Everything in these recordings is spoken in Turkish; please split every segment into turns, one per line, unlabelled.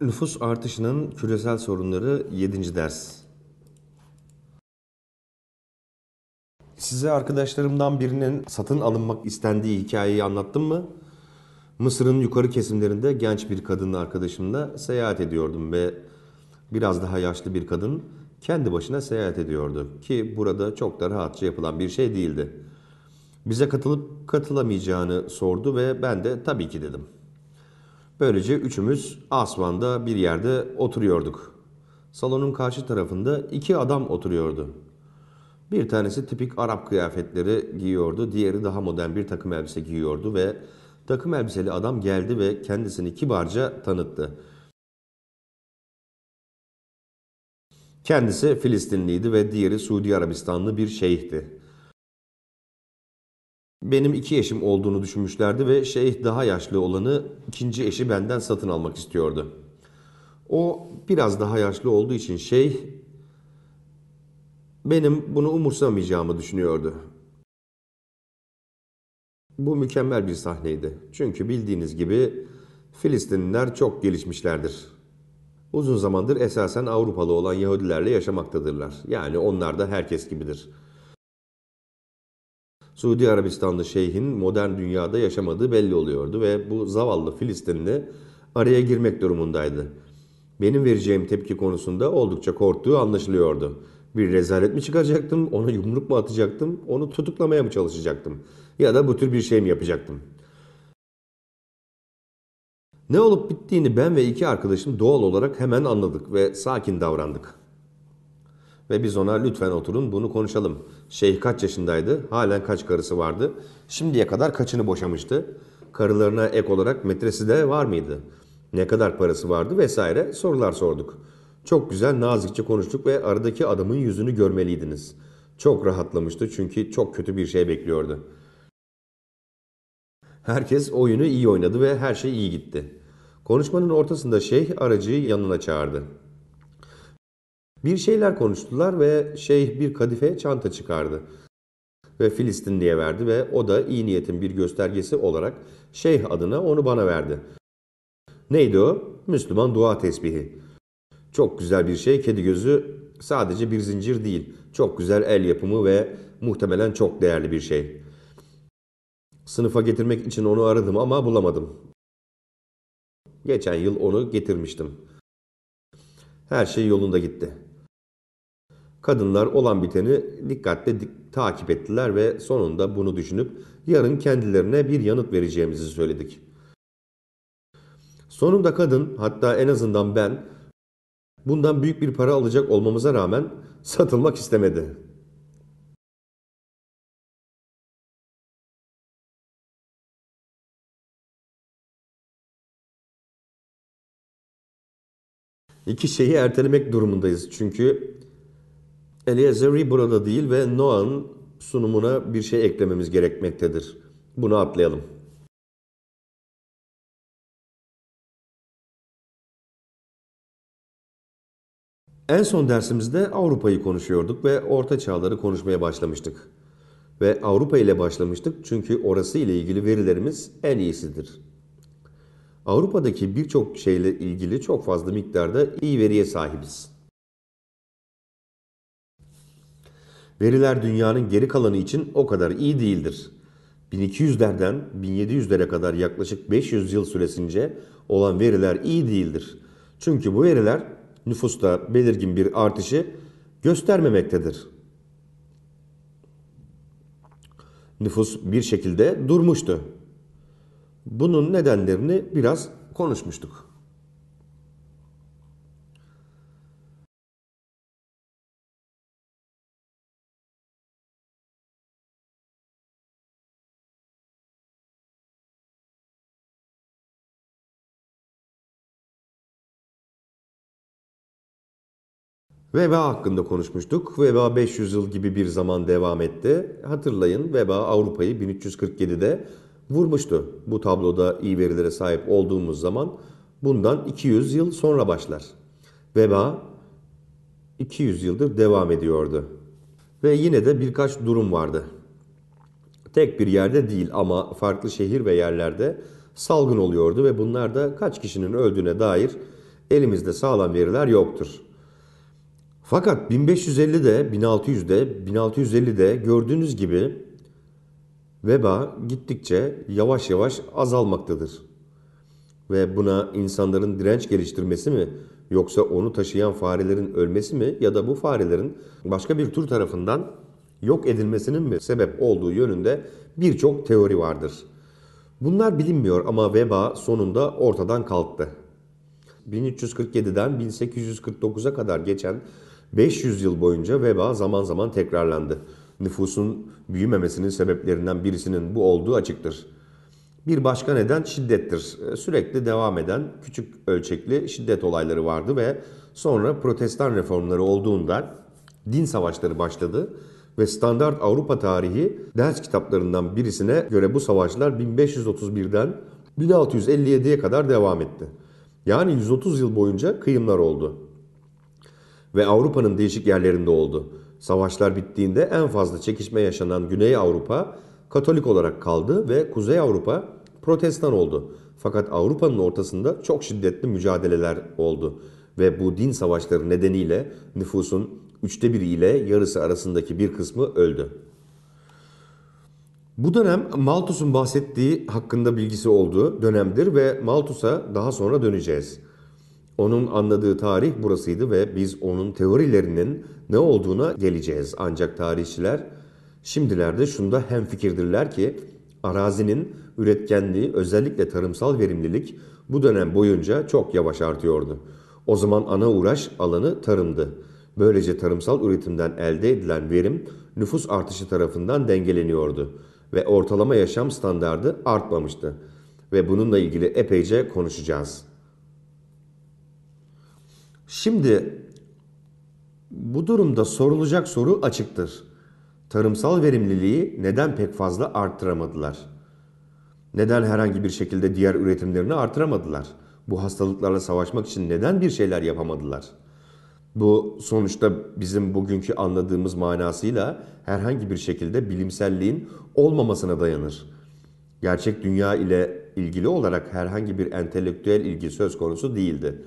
Nüfus artışının küresel sorunları 7. ders. Size arkadaşlarımdan birinin satın alınmak istendiği hikayeyi anlattım mı? Mısır'ın yukarı kesimlerinde genç bir kadın arkadaşımla seyahat ediyordum ve biraz daha yaşlı bir kadın kendi başına seyahat ediyordu ki burada çok da rahatça yapılan bir şey değildi. Bize katılıp katılamayacağını sordu ve ben de tabii ki dedim. Böylece üçümüz Asman'da bir yerde oturuyorduk. Salonun karşı tarafında iki adam oturuyordu. Bir tanesi tipik Arap kıyafetleri giyiyordu, diğeri daha modern bir takım
elbise giyiyordu ve takım elbiseli adam geldi ve kendisini kibarca tanıttı. Kendisi Filistinliydi ve diğeri Suudi Arabistanlı bir şeyhti. Benim iki
eşim olduğunu düşünmüşlerdi ve şeyh daha yaşlı olanı ikinci eşi benden satın almak istiyordu. O biraz daha yaşlı olduğu için şeyh benim bunu umursamayacağımı düşünüyordu. Bu mükemmel bir sahneydi. Çünkü bildiğiniz gibi Filistinliler çok gelişmişlerdir. Uzun zamandır esasen Avrupalı olan Yahudilerle yaşamaktadırlar. Yani onlar da herkes gibidir.'' Suudi Arabistanlı şeyhin modern dünyada yaşamadığı belli oluyordu ve bu zavallı Filistinli araya girmek durumundaydı. Benim vereceğim tepki konusunda oldukça korktuğu anlaşılıyordu. Bir rezalet mi çıkacaktım? ona yumruk mu atacaktım, onu tutuklamaya mı çalışacaktım ya da bu tür bir şey mi yapacaktım? Ne olup bittiğini ben ve iki arkadaşım doğal olarak hemen anladık ve sakin davrandık. Ve biz ona lütfen oturun bunu konuşalım. Şeyh kaç yaşındaydı? Halen kaç karısı vardı? Şimdiye kadar kaçını boşamıştı? Karılarına ek olarak metresi de var mıydı? Ne kadar parası vardı vesaire sorular sorduk. Çok güzel nazikçe konuştuk ve aradaki adamın yüzünü görmeliydiniz. Çok rahatlamıştı çünkü çok kötü bir şey bekliyordu. Herkes oyunu iyi oynadı ve her şey iyi gitti. Konuşmanın ortasında şeyh aracıyı yanına çağırdı. Bir şeyler konuştular ve şeyh bir kadifeye çanta çıkardı ve Filistin diye verdi ve o da iyi niyetin bir göstergesi olarak şeyh adına onu bana verdi. Neydi o? Müslüman dua tesbihi. Çok güzel bir şey kedi gözü sadece bir zincir değil. Çok güzel el yapımı ve muhtemelen çok değerli bir şey. Sınıfa getirmek için onu aradım ama bulamadım. Geçen yıl onu getirmiştim. Her şey yolunda gitti. Kadınlar olan biteni dikkatle dik takip ettiler ve sonunda bunu düşünüp yarın kendilerine bir yanıt vereceğimizi söyledik. Sonunda kadın hatta
en azından ben bundan büyük bir para alacak olmamıza rağmen satılmak istemedi.
İki şeyi ertelemek durumundayız çünkü
Eliezer'i burada değil ve Noah'ın sunumuna bir şey eklememiz gerekmektedir. Bunu atlayalım.
En son dersimizde Avrupa'yı konuşuyorduk ve Orta Çağları konuşmaya başlamıştık. Ve Avrupa ile başlamıştık çünkü orası ile ilgili verilerimiz en iyisidir. Avrupa'daki birçok şeyle ilgili çok fazla miktarda iyi veriye sahibiz. Veriler dünyanın geri kalanı için o kadar iyi değildir. 1200'lerden 1700'lere kadar yaklaşık 500 yıl süresince olan veriler iyi değildir. Çünkü bu veriler nüfusta belirgin bir artışı göstermemektedir. Nüfus bir şekilde
durmuştu. Bunun nedenlerini biraz konuşmuştuk. Veba hakkında konuşmuştuk. Veba 500 yıl gibi bir zaman devam etti. Hatırlayın veba Avrupa'yı 1347'de
vurmuştu. Bu tabloda iyi verilere sahip olduğumuz zaman bundan 200 yıl sonra başlar. Veba 200 yıldır devam ediyordu. Ve yine de birkaç durum vardı. Tek bir yerde değil ama farklı şehir ve yerlerde salgın oluyordu ve bunlarda kaç kişinin öldüğüne dair elimizde sağlam veriler yoktur. Fakat 1550'de, 1600'de, 1650'de gördüğünüz gibi veba gittikçe yavaş yavaş azalmaktadır. Ve buna insanların direnç geliştirmesi mi yoksa onu taşıyan farelerin ölmesi mi ya da bu farelerin başka bir tür tarafından yok edilmesinin mi sebep olduğu yönünde birçok teori vardır. Bunlar bilinmiyor ama veba sonunda ortadan kalktı. 1347'den 1849'a kadar geçen 500 yıl boyunca veba zaman zaman tekrarlandı. Nüfusun büyümemesinin sebeplerinden birisinin bu olduğu açıktır. Bir başka neden şiddettir. E, sürekli devam eden küçük ölçekli şiddet olayları vardı ve sonra protestan reformları olduğunda din savaşları başladı ve standart Avrupa tarihi ders kitaplarından birisine göre bu savaşlar 1531'den 1657'ye kadar devam etti. Yani 130 yıl boyunca kıyımlar oldu ve Avrupa'nın değişik yerlerinde oldu. Savaşlar bittiğinde en fazla çekişme yaşanan Güney Avrupa Katolik olarak kaldı ve Kuzey Avrupa Protestan oldu. Fakat Avrupa'nın ortasında çok şiddetli mücadeleler oldu ve bu din savaşları nedeniyle nüfusun üçte biri ile yarısı arasındaki bir kısmı öldü. Bu dönem Malthus'un bahsettiği hakkında bilgisi olduğu dönemdir ve Malthus'a daha sonra döneceğiz. Onun anladığı tarih burasıydı ve biz onun teorilerinin ne olduğuna geleceğiz. Ancak tarihçiler şimdilerde şunda hemfikirdirler ki arazinin üretkenliği özellikle tarımsal verimlilik bu dönem boyunca çok yavaş artıyordu. O zaman ana uğraş alanı tarımdı. Böylece tarımsal üretimden elde edilen verim nüfus artışı tarafından dengeleniyordu ve ortalama yaşam standardı artmamıştı ve bununla ilgili epeyce konuşacağız. Şimdi bu durumda sorulacak soru açıktır. Tarımsal verimliliği neden pek fazla arttıramadılar? Neden herhangi bir şekilde diğer üretimlerini artıramadılar? Bu hastalıklarla savaşmak için neden bir şeyler yapamadılar? Bu sonuçta bizim bugünkü anladığımız manasıyla herhangi bir şekilde bilimselliğin olmamasına dayanır. Gerçek dünya ile ilgili olarak herhangi bir entelektüel ilgi söz konusu değildi.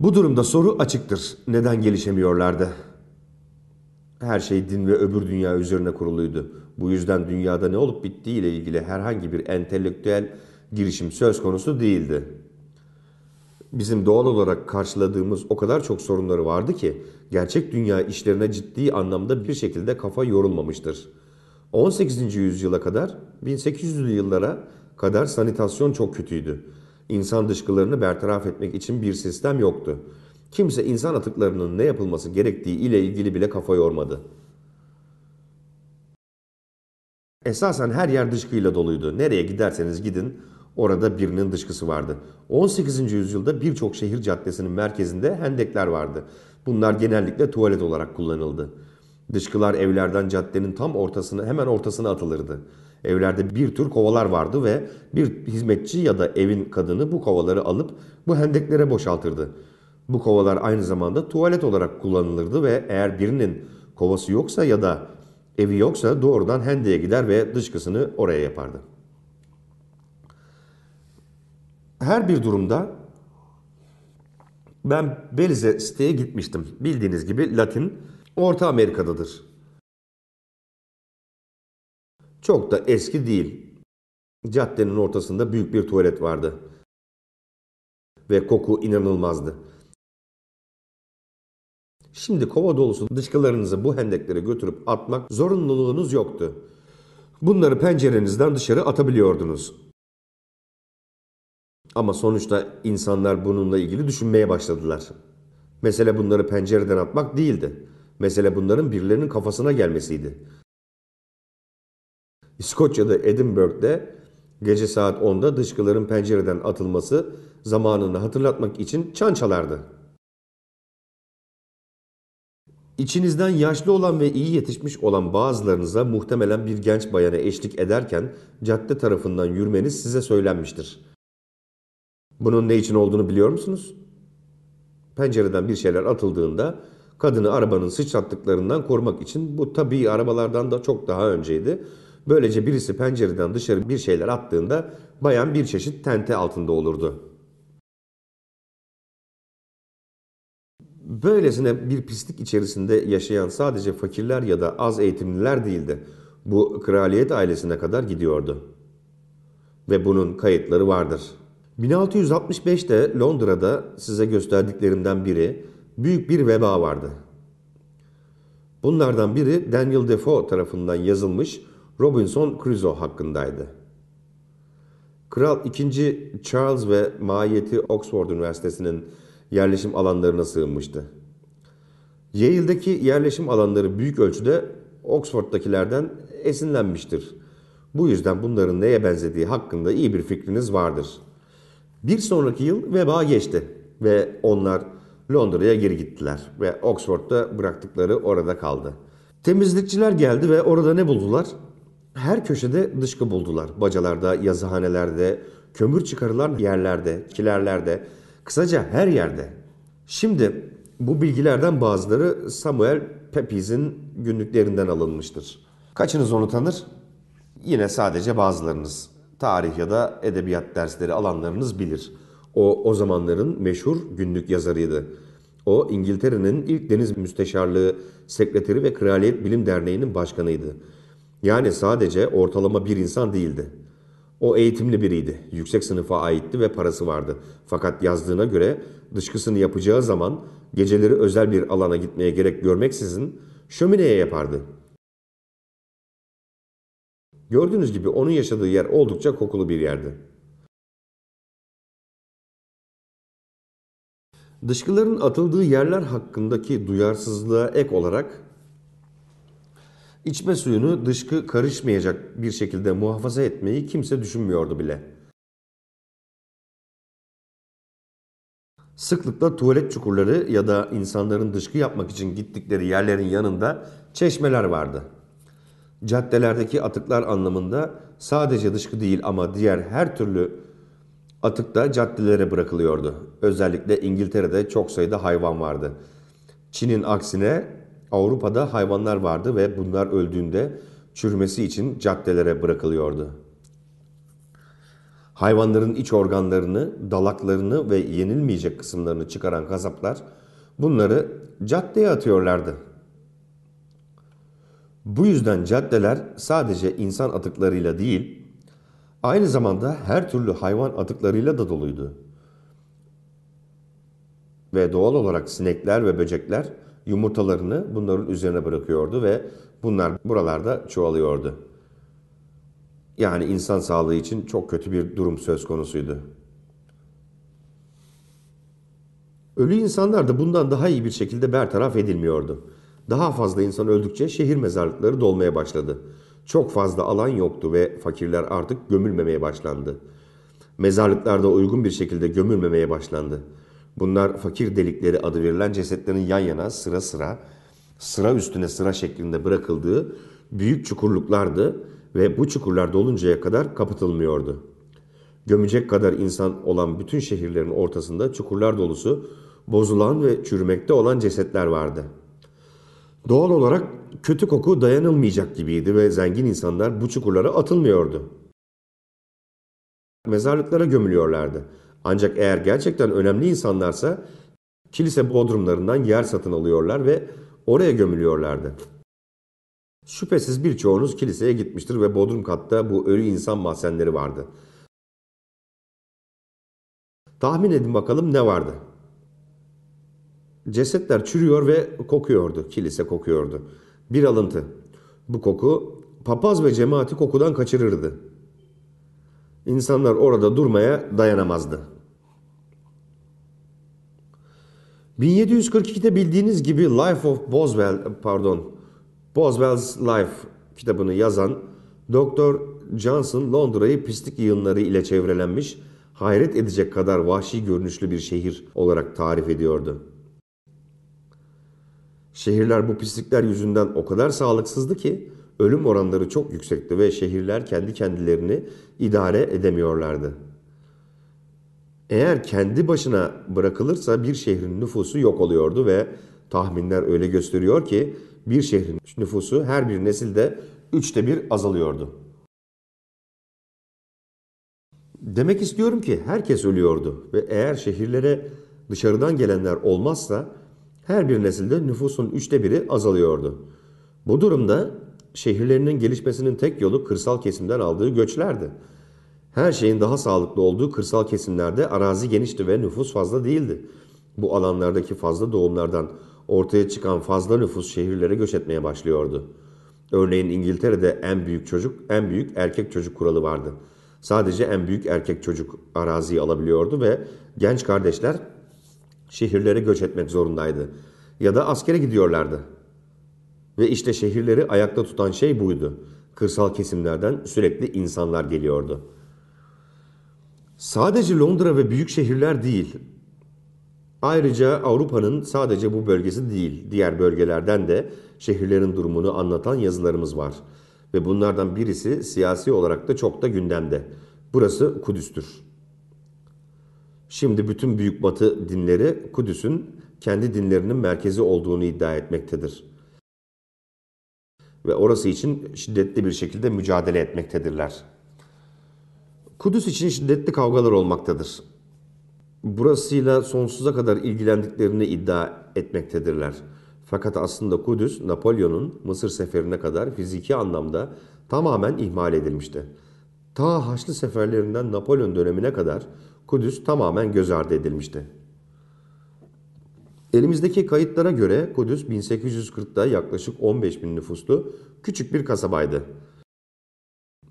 Bu durumda soru açıktır. Neden gelişemiyorlardı? Her şey din ve öbür dünya üzerine kuruluydu. Bu yüzden dünyada ne olup bittiği ile ilgili herhangi bir entelektüel girişim söz konusu değildi. Bizim doğal olarak karşıladığımız o kadar çok sorunları vardı ki gerçek dünya işlerine ciddi anlamda bir şekilde kafa yorulmamıştır. 18. yüzyıla kadar 1800'lü yıllara kadar sanitasyon çok kötüydü insan dışkılarını bertaraf etmek için bir sistem yoktu. Kimse insan atıklarının ne yapılması gerektiği ile ilgili bile kafa yormadı. Esasen her yer dışkıyla doluydu. Nereye giderseniz gidin orada birinin dışkısı vardı. 18. yüzyılda birçok şehir caddesinin merkezinde hendekler vardı. Bunlar genellikle tuvalet olarak kullanıldı. Dışkılar evlerden caddenin tam ortasına hemen ortasına atılırdı. Evlerde bir tür kovalar vardı ve bir hizmetçi ya da evin kadını bu kovaları alıp bu hendeklere boşaltırdı. Bu kovalar aynı zamanda tuvalet olarak kullanılırdı ve eğer birinin kovası yoksa ya da evi yoksa doğrudan hendeye gider ve dışkısını oraya yapardı. Her bir durumda ben Belize siteye gitmiştim. Bildiğiniz gibi Latin Orta
Amerika'dadır. Çok da eski değil. Caddenin ortasında büyük bir tuvalet vardı. Ve koku inanılmazdı. Şimdi kova dolusu dışkılarınızı
bu hendeklere götürüp atmak zorunluluğunuz yoktu. Bunları pencerenizden dışarı atabiliyordunuz. Ama sonuçta insanlar bununla ilgili düşünmeye başladılar. Mesele bunları pencereden atmak değildi. Mesele bunların birilerinin kafasına gelmesiydi. İskoçya'da Edinburgh'de gece saat 10'da dışkıların pencereden atılması zamanını hatırlatmak için çan çalardı. İçinizden yaşlı olan ve iyi yetişmiş olan bazılarınıza muhtemelen bir genç bayana eşlik ederken cadde tarafından yürümeniz size söylenmiştir. Bunun ne için olduğunu biliyor musunuz? Pencereden bir şeyler atıldığında kadını arabanın sıçrattıklarından korumak için bu tabii arabalardan da çok daha önceydi Böylece birisi pencereden dışarı
bir şeyler attığında bayan bir çeşit tente altında olurdu. Böylesine bir pislik içerisinde yaşayan sadece
fakirler ya da az eğitimliler değildi. Bu kraliyet ailesine kadar gidiyordu. Ve bunun kayıtları vardır. 1665'te Londra'da size gösterdiklerimden biri büyük bir veba vardı. Bunlardan biri Daniel Defoe tarafından yazılmış Robinson Crusoe hakkındaydı. Kral 2. Charles ve mahiyeti Oxford Üniversitesi'nin yerleşim alanlarına sığınmıştı. Yale'deki yerleşim alanları büyük ölçüde Oxford'dakilerden esinlenmiştir. Bu yüzden bunların neye benzediği hakkında iyi bir fikriniz vardır. Bir sonraki yıl veba geçti ve onlar Londra'ya geri gittiler ve Oxford'da bıraktıkları orada kaldı. Temizlikçiler geldi ve orada ne buldular? her köşede dışkı buldular. Bacalarda, yazıhanelerde, kömür çıkarılan yerlerde, kilerlerde, kısaca her yerde. Şimdi bu bilgilerden bazıları Samuel Pepys'in günlüklerinden alınmıştır. Kaçınız onu tanır? Yine sadece bazılarınız. Tarih ya da edebiyat dersleri alanlarınız bilir. O o zamanların meşhur günlük yazarıydı. O İngiltere'nin ilk deniz müsteşarlığı sekreteri ve Kraliyet Bilim Derneği'nin başkanıydı. Yani sadece ortalama bir insan değildi. O eğitimli biriydi, yüksek sınıfa aitti ve parası vardı. Fakat yazdığına göre dışkısını yapacağı zaman geceleri özel bir alana gitmeye gerek görmeksizin şömineye yapardı. Gördüğünüz gibi onun yaşadığı yer
oldukça kokulu bir yerdi. Dışkıların atıldığı yerler hakkındaki duyarsızlığa ek olarak İçme suyunu dışkı karışmayacak bir şekilde muhafaza etmeyi kimse düşünmüyordu bile. Sıklıkla tuvalet çukurları ya da insanların dışkı yapmak için gittikleri yerlerin yanında
çeşmeler vardı. Caddelerdeki atıklar anlamında sadece dışkı değil ama diğer her türlü atık da caddelere bırakılıyordu. Özellikle İngiltere'de çok sayıda hayvan vardı. Çin'in aksine Avrupa'da hayvanlar vardı ve bunlar öldüğünde çürümesi için caddelere bırakılıyordu. Hayvanların iç organlarını, dalaklarını ve yenilmeyecek kısımlarını çıkaran kasaplar bunları caddeye atıyorlardı. Bu yüzden caddeler sadece insan atıklarıyla değil, aynı zamanda her türlü hayvan atıklarıyla da doluydu. Ve doğal olarak sinekler ve böcekler yumurtalarını bunların üzerine bırakıyordu ve bunlar buralarda çoğalıyordu. Yani insan sağlığı için çok kötü bir durum söz konusuydu. Ölü insanlar da bundan daha iyi bir şekilde bertaraf edilmiyordu. Daha fazla insan öldükçe şehir mezarlıkları dolmaya başladı. Çok fazla alan yoktu ve fakirler artık gömülmemeye başlandı. Mezarlıklarda uygun bir şekilde gömülmemeye başlandı. Bunlar fakir delikleri adı verilen cesetlerin yan yana sıra sıra sıra üstüne sıra şeklinde bırakıldığı büyük çukurluklardı ve bu çukurlar doluncaya kadar kapatılmıyordu. Gömecek kadar insan olan bütün şehirlerin ortasında çukurlar dolusu bozulan ve çürümekte olan cesetler vardı. Doğal olarak kötü koku dayanılmayacak gibiydi ve zengin insanlar bu çukurlara atılmıyordu. Mezarlıklara gömülüyorlardı. Ancak eğer gerçekten önemli insanlarsa kilise bodrumlarından yer satın alıyorlar ve oraya gömülüyorlardı.
Şüphesiz birçoğunuz kiliseye gitmiştir ve bodrum katta bu ölü insan mahzenleri vardı. Tahmin edin bakalım ne vardı?
Cesetler çürüyor ve kokuyordu. Kilise kokuyordu. Bir alıntı. Bu koku papaz ve cemaati kokudan kaçırırdı. İnsanlar orada durmaya dayanamazdı. 1742'de bildiğiniz gibi Life of Boswell pardon Boswell's Life kitabını yazan Doktor Johnson Londra'yı pislik yığınları ile çevrelenmiş, hayret edecek kadar vahşi görünüşlü bir şehir olarak tarif ediyordu. Şehirler bu pislikler yüzünden o kadar sağlıksızdı ki ölüm oranları çok yüksekti ve şehirler kendi kendilerini idare edemiyorlardı. Eğer kendi başına bırakılırsa bir şehrin nüfusu yok oluyordu ve tahminler öyle gösteriyor ki bir şehrin nüfusu her bir nesilde üçte bir azalıyordu. Demek istiyorum ki herkes ölüyordu ve eğer şehirlere dışarıdan gelenler olmazsa her bir nesilde nüfusun üçte biri azalıyordu. Bu durumda şehirlerinin gelişmesinin tek yolu kırsal kesimden aldığı göçlerdi. Her şeyin daha sağlıklı olduğu kırsal kesimlerde arazi genişti ve nüfus fazla değildi. Bu alanlardaki fazla doğumlardan ortaya çıkan fazla nüfus şehirlere göç etmeye başlıyordu. Örneğin İngiltere'de en büyük çocuk, en büyük erkek çocuk kuralı vardı. Sadece en büyük erkek çocuk araziyi alabiliyordu ve genç kardeşler şehirlere göç etmek zorundaydı. Ya da askere gidiyorlardı. Ve işte şehirleri ayakta tutan şey buydu. Kırsal kesimlerden sürekli insanlar geliyordu. Sadece Londra ve büyük şehirler değil. Ayrıca Avrupa'nın sadece bu bölgesi değil, diğer bölgelerden de şehirlerin durumunu anlatan yazılarımız var. Ve bunlardan birisi siyasi olarak da çok da gündemde. Burası Kudüs'tür. Şimdi bütün Büyük Batı dinleri Kudüs'ün kendi dinlerinin merkezi olduğunu iddia etmektedir ve orası için şiddetli bir şekilde mücadele etmektedirler. Kudüs için şiddetli kavgalar olmaktadır. Burasıyla sonsuza kadar ilgilendiklerini iddia etmektedirler. Fakat aslında Kudüs, Napolyon'un Mısır seferine kadar fiziki anlamda tamamen ihmal edilmişti. Ta Haçlı seferlerinden Napolyon dönemine kadar Kudüs tamamen göz ardı edilmişti. Elimizdeki kayıtlara göre Kudüs 1840'da yaklaşık 15 bin nüfuslu küçük bir kasabaydı.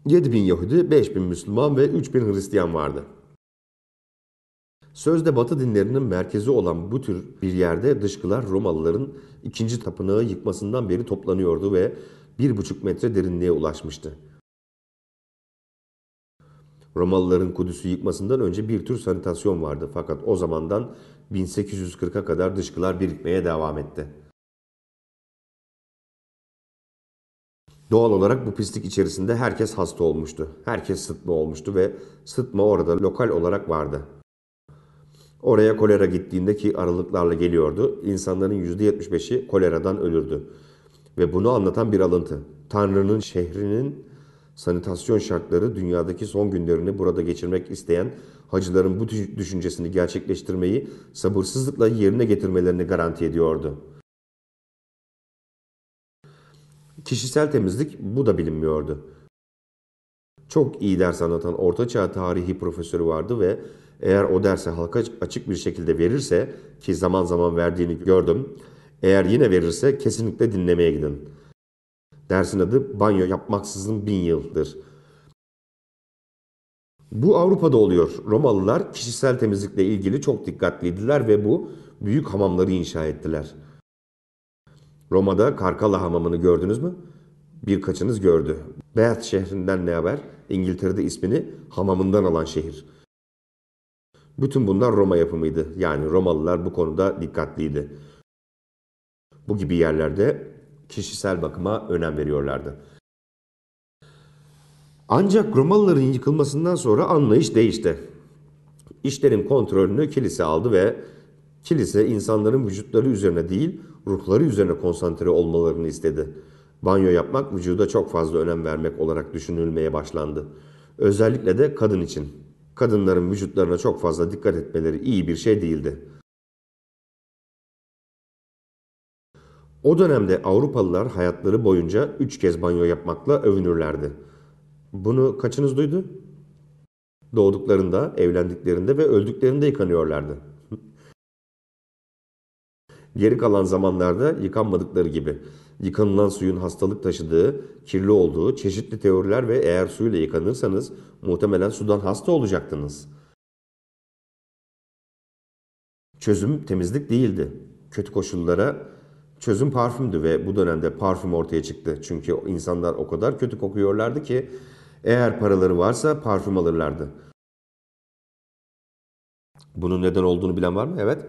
7 bin Yahudi, 5 bin Müslüman ve 3 bin Hristiyan vardı. Sözde Batı dinlerinin merkezi olan bu tür bir yerde dışkılar Romalıların ikinci tapınağı yıkmasından beri toplanıyordu ve 1,5 metre derinliğe ulaşmıştı. Romalıların Kudüs'ü yıkmasından önce bir tür sanitasyon vardı fakat o zamandan
1840'a kadar dışkılar birikmeye devam etti. Doğal olarak bu pislik içerisinde herkes hasta olmuştu. Herkes sıtma
olmuştu ve sıtma orada lokal olarak vardı. Oraya kolera gittiğinde ki aralıklarla geliyordu, insanların %75'i koleradan ölürdü. Ve bunu anlatan bir alıntı. Tanrı'nın şehrinin sanitasyon şartları dünyadaki son günlerini burada geçirmek isteyen hacıların bu düşüncesini gerçekleştirmeyi
sabırsızlıkla yerine getirmelerini garanti ediyordu. Kişisel temizlik bu da bilinmiyordu. Çok iyi ders
anlatan ortaçağ tarihi profesörü vardı ve eğer o derse halka açık bir şekilde verirse ki zaman zaman verdiğini gördüm. Eğer yine verirse kesinlikle dinlemeye gidin. Dersin adı banyo yapmaksızın bin yıldır. Bu Avrupa'da oluyor. Romalılar kişisel temizlikle ilgili çok dikkatliydiler ve bu büyük hamamları inşa ettiler. Roma'da Karkala hamamını gördünüz mü? Birkaçınız gördü. Bath şehrinden ne haber? İngiltere'de ismini hamamından alan şehir. Bütün bunlar Roma yapımıydı. Yani Romalılar bu konuda dikkatliydi. Bu gibi yerlerde kişisel bakıma önem veriyorlardı.
Ancak Romalıların
yıkılmasından sonra anlayış değişti. İşlerin kontrolünü kilise aldı ve kilise insanların vücutları üzerine değil ruhları üzerine konsantre olmalarını istedi. Banyo yapmak vücuda çok fazla önem vermek olarak düşünülmeye başlandı. Özellikle
de kadın için. Kadınların vücutlarına çok fazla dikkat etmeleri iyi bir şey değildi. O dönemde Avrupalılar hayatları boyunca üç kez banyo yapmakla övünürlerdi. Bunu kaçınız duydu?
Doğduklarında, evlendiklerinde ve öldüklerinde yıkanıyorlardı. Geri kalan zamanlarda yıkanmadıkları gibi. Yıkanılan suyun hastalık taşıdığı, kirli olduğu çeşitli teoriler ve eğer suyla yıkanırsanız muhtemelen sudan hasta olacaktınız. Çözüm temizlik değildi. Kötü koşullara çözüm parfümdü ve bu dönemde parfüm ortaya çıktı. Çünkü insanlar o kadar kötü kokuyorlardı ki eğer paraları varsa
parfüm alırlardı. Bunun neden olduğunu bilen var mı? Evet.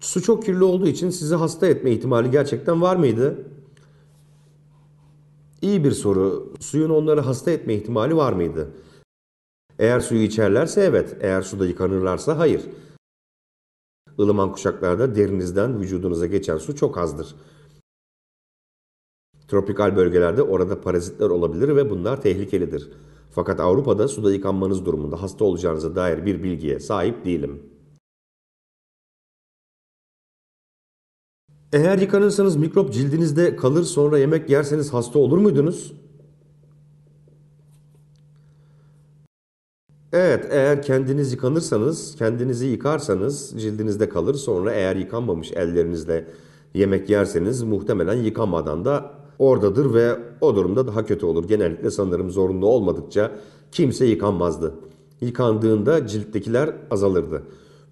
Su çok kirli olduğu için sizi hasta etme ihtimali gerçekten
var mıydı? İyi bir soru. Suyun onları hasta etme ihtimali var mıydı? Eğer suyu içerlerse evet. Eğer suda yıkanırlarsa hayır. Ilıman kuşaklarda derinizden vücudunuza geçen su çok azdır. Tropikal bölgelerde orada parazitler olabilir ve bunlar tehlikelidir.
Fakat Avrupa'da suda yıkanmanız durumunda hasta olacağınıza dair bir bilgiye sahip değilim. Eğer yıkanırsanız mikrop cildinizde kalır sonra yemek yerseniz hasta olur muydunuz?
Evet, eğer kendiniz yıkanırsanız, kendinizi yıkarsanız cildinizde kalır. Sonra eğer yıkanmamış ellerinizle yemek yerseniz muhtemelen yıkanmadan da oradadır ve o durumda daha kötü olur. Genellikle sanırım zorunlu olmadıkça kimse yıkanmazdı. Yıkandığında cilttekiler azalırdı.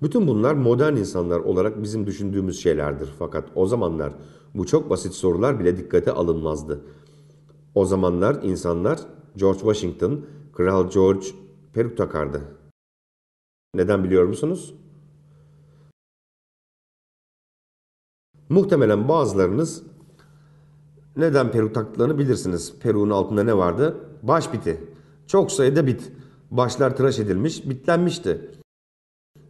Bütün bunlar modern insanlar olarak bizim düşündüğümüz şeylerdir. Fakat o zamanlar bu çok basit sorular bile dikkate alınmazdı. O zamanlar insanlar George
Washington, Kral George peruk takardı. Neden biliyor musunuz? Muhtemelen bazılarınız neden Peru taktıklarını bilirsiniz. Peru'nun altında ne vardı? Baş biti.
Çok sayıda bit. Başlar tıraş edilmiş, bitlenmişti.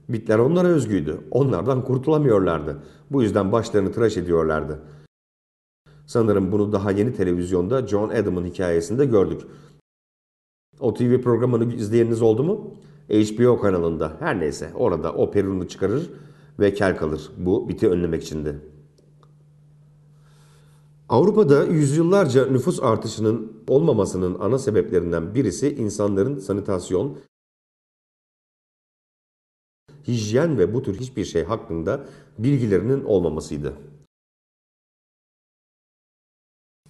Bitler onlara özgüydü. Onlardan kurtulamıyorlardı. Bu yüzden başlarını tıraş ediyorlardı. Sanırım bunu daha yeni televizyonda John Adam'ın hikayesinde gördük. O TV programını izleyeniniz oldu mu? HBO kanalında. Her neyse orada o perunu çıkarır ve kel kalır. Bu biti önlemek içindi. Avrupa'da yüzyıllarca nüfus artışının olmamasının ana sebeplerinden
birisi insanların sanitasyon, hijyen ve bu tür hiçbir şey hakkında bilgilerinin olmamasıydı.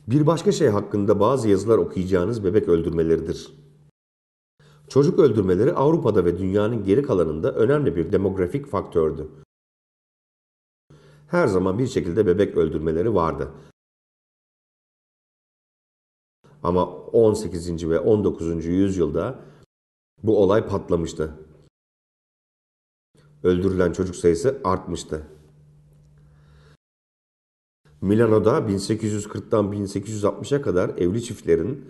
Bir başka şey hakkında bazı yazılar okuyacağınız bebek öldürmeleridir. Çocuk öldürmeleri Avrupa'da ve dünyanın geri kalanında önemli bir demografik
faktördü. Her zaman bir şekilde bebek öldürmeleri vardı. Ama 18. ve 19. yüzyılda bu olay patlamıştı. Öldürülen çocuk sayısı artmıştı. Milano'da
1840'tan 1860'a kadar evli çiftlerin,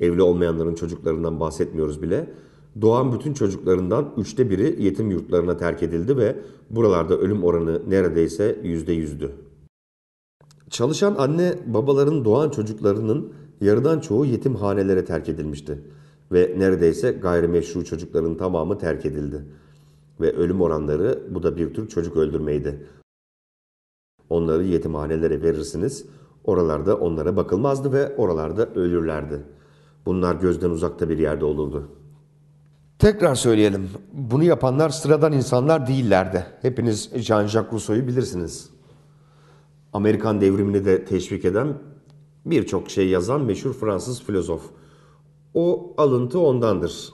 evli olmayanların çocuklarından bahsetmiyoruz bile, doğan bütün çocuklarından üçte biri yetim yurtlarına terk edildi ve buralarda ölüm oranı neredeyse yüzde yüzdü. Çalışan anne babaların doğan çocuklarının yarıdan çoğu yetimhanelere terk edilmişti ve neredeyse gayrimeşru çocukların tamamı terk edildi. Ve ölüm oranları bu da bir tür çocuk öldürmeydi. Onları yetimhanelere verirsiniz, oralarda onlara bakılmazdı ve oralarda ölürlerdi. Bunlar gözden uzakta bir yerde olurdu. Tekrar söyleyelim, bunu yapanlar sıradan insanlar değillerdi. Hepiniz Jean-Jacques Rousseau'yu bilirsiniz. Amerikan devrimini de teşvik eden birçok şey yazan meşhur Fransız filozof. O alıntı ondandır.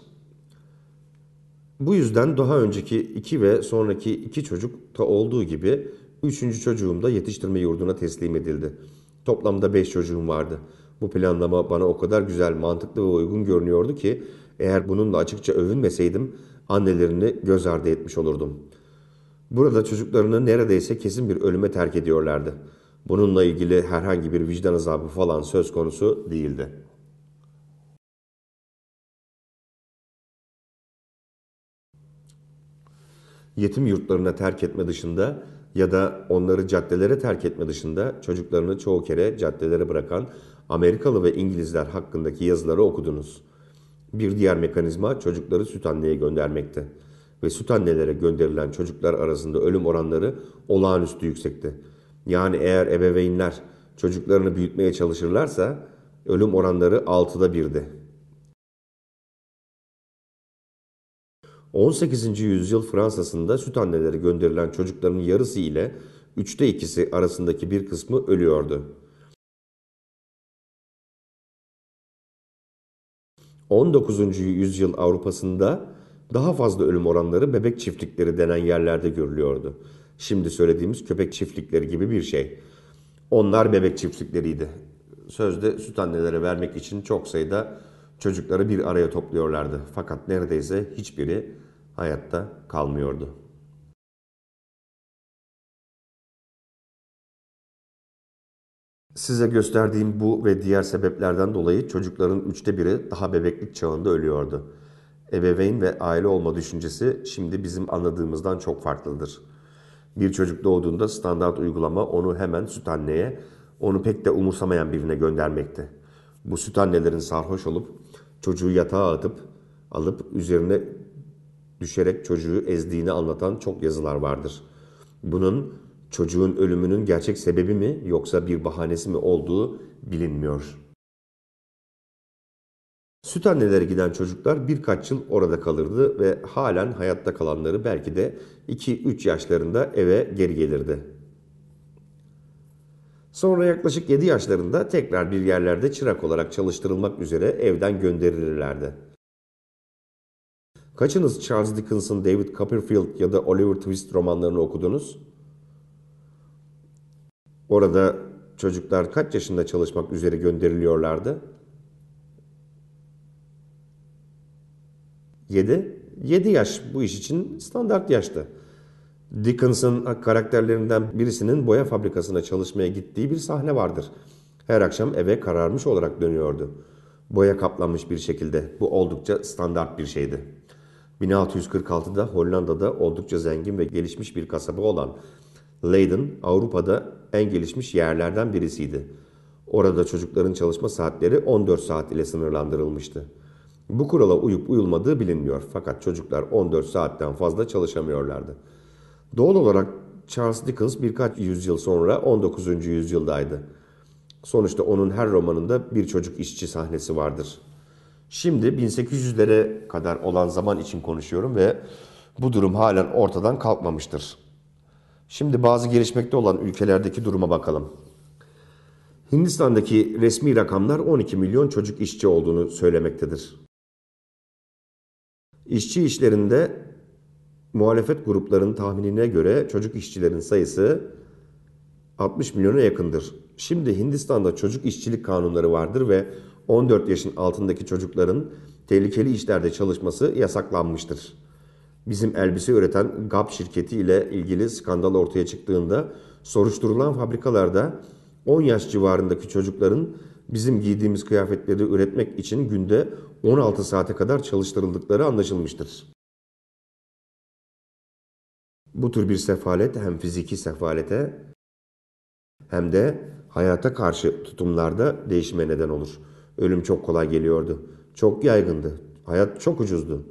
Bu yüzden daha önceki iki ve sonraki iki çocukta olduğu gibi üçüncü çocuğum da yetiştirme yurduna teslim edildi. Toplamda beş çocuğum vardı. Bu planlama bana o kadar güzel, mantıklı ve uygun görünüyordu ki eğer bununla açıkça övünmeseydim annelerini göz ardı etmiş olurdum. Burada çocuklarını neredeyse kesin bir ölüme terk ediyorlardı.''
Bununla ilgili herhangi bir vicdan azabı falan söz konusu değildi. Yetim yurtlarına terk etme dışında ya da onları caddelere terk etme dışında
çocuklarını çoğu kere caddelere bırakan Amerikalı ve İngilizler hakkındaki yazıları okudunuz. Bir diğer mekanizma çocukları süt anneye göndermekti ve süt annelere gönderilen çocuklar arasında ölüm oranları olağanüstü yüksekti. Yani eğer ebeveynler
çocuklarını büyütmeye çalışırlarsa ölüm oranları 6'da 1'de. 18. yüzyıl Fransa'sında süt anneleri gönderilen çocukların yarısı ile üçte ikisi arasındaki bir kısmı ölüyordu. 19. yüzyıl Avrupa'sında daha fazla ölüm oranları bebek çiftlikleri
denen yerlerde görülüyordu. Şimdi söylediğimiz köpek çiftlikleri gibi bir şey. Onlar bebek çiftlikleriydi. Sözde süt annelere vermek için çok sayıda çocukları bir araya topluyorlardı. Fakat neredeyse hiçbiri hayatta kalmıyordu. Size gösterdiğim bu ve diğer sebeplerden dolayı çocukların üçte biri daha bebeklik çağında ölüyordu. Ebeveyn ve aile olma düşüncesi şimdi bizim anladığımızdan çok farklıdır. Bir çocuk doğduğunda standart uygulama onu hemen süt anneye, onu pek de umursamayan birine göndermekti. Bu süt annelerin sarhoş olup çocuğu yatağa atıp alıp üzerine düşerek çocuğu ezdiğini anlatan çok yazılar vardır. Bunun çocuğun ölümünün gerçek sebebi mi yoksa bir bahanesi mi olduğu bilinmiyor.'' Süt annelere giden çocuklar birkaç yıl orada kalırdı ve halen hayatta kalanları belki de 2-3 yaşlarında eve geri gelirdi. Sonra yaklaşık 7 yaşlarında tekrar bir yerlerde çırak olarak çalıştırılmak üzere evden gönderilirlerdi. Kaçınız Charles Dickens'ın David Copperfield ya da Oliver Twist romanlarını okudunuz? Orada çocuklar kaç yaşında çalışmak üzere gönderiliyorlardı? 7. 7 yaş bu iş için standart yaştı. Dickens'ın karakterlerinden birisinin boya fabrikasına çalışmaya gittiği bir sahne vardır. Her akşam eve kararmış olarak dönüyordu. Boya kaplanmış bir şekilde. Bu oldukça standart bir şeydi. 1646'da Hollanda'da oldukça zengin ve gelişmiş bir kasaba olan Leiden, Avrupa'da en gelişmiş yerlerden birisiydi. Orada çocukların çalışma saatleri 14 saat ile sınırlandırılmıştı. Bu kurala uyup uyulmadığı bilinmiyor fakat çocuklar 14 saatten fazla çalışamıyorlardı. Doğal olarak Charles Dickens birkaç yüzyıl sonra 19. yüzyıldaydı. Sonuçta onun her romanında bir çocuk işçi sahnesi vardır. Şimdi 1800'lere kadar olan zaman için konuşuyorum ve bu durum halen ortadan kalkmamıştır. Şimdi bazı gelişmekte olan ülkelerdeki duruma bakalım. Hindistan'daki resmi rakamlar 12 milyon çocuk işçi olduğunu söylemektedir. İşçi işlerinde muhalefet gruplarının tahminine göre çocuk işçilerin sayısı 60 milyona yakındır. Şimdi Hindistan'da çocuk işçilik kanunları vardır ve 14 yaşın altındaki çocukların tehlikeli işlerde çalışması yasaklanmıştır. Bizim elbise üreten GAP şirketi ile ilgili skandal ortaya çıktığında soruşturulan fabrikalarda 10 yaş civarındaki çocukların bizim giydiğimiz kıyafetleri üretmek için günde
16 saate kadar çalıştırıldıkları anlaşılmıştır. Bu tür bir sefalet hem fiziki sefalete hem de
hayata karşı tutumlarda değişime neden olur. Ölüm çok kolay geliyordu. Çok yaygındı. Hayat çok ucuzdu.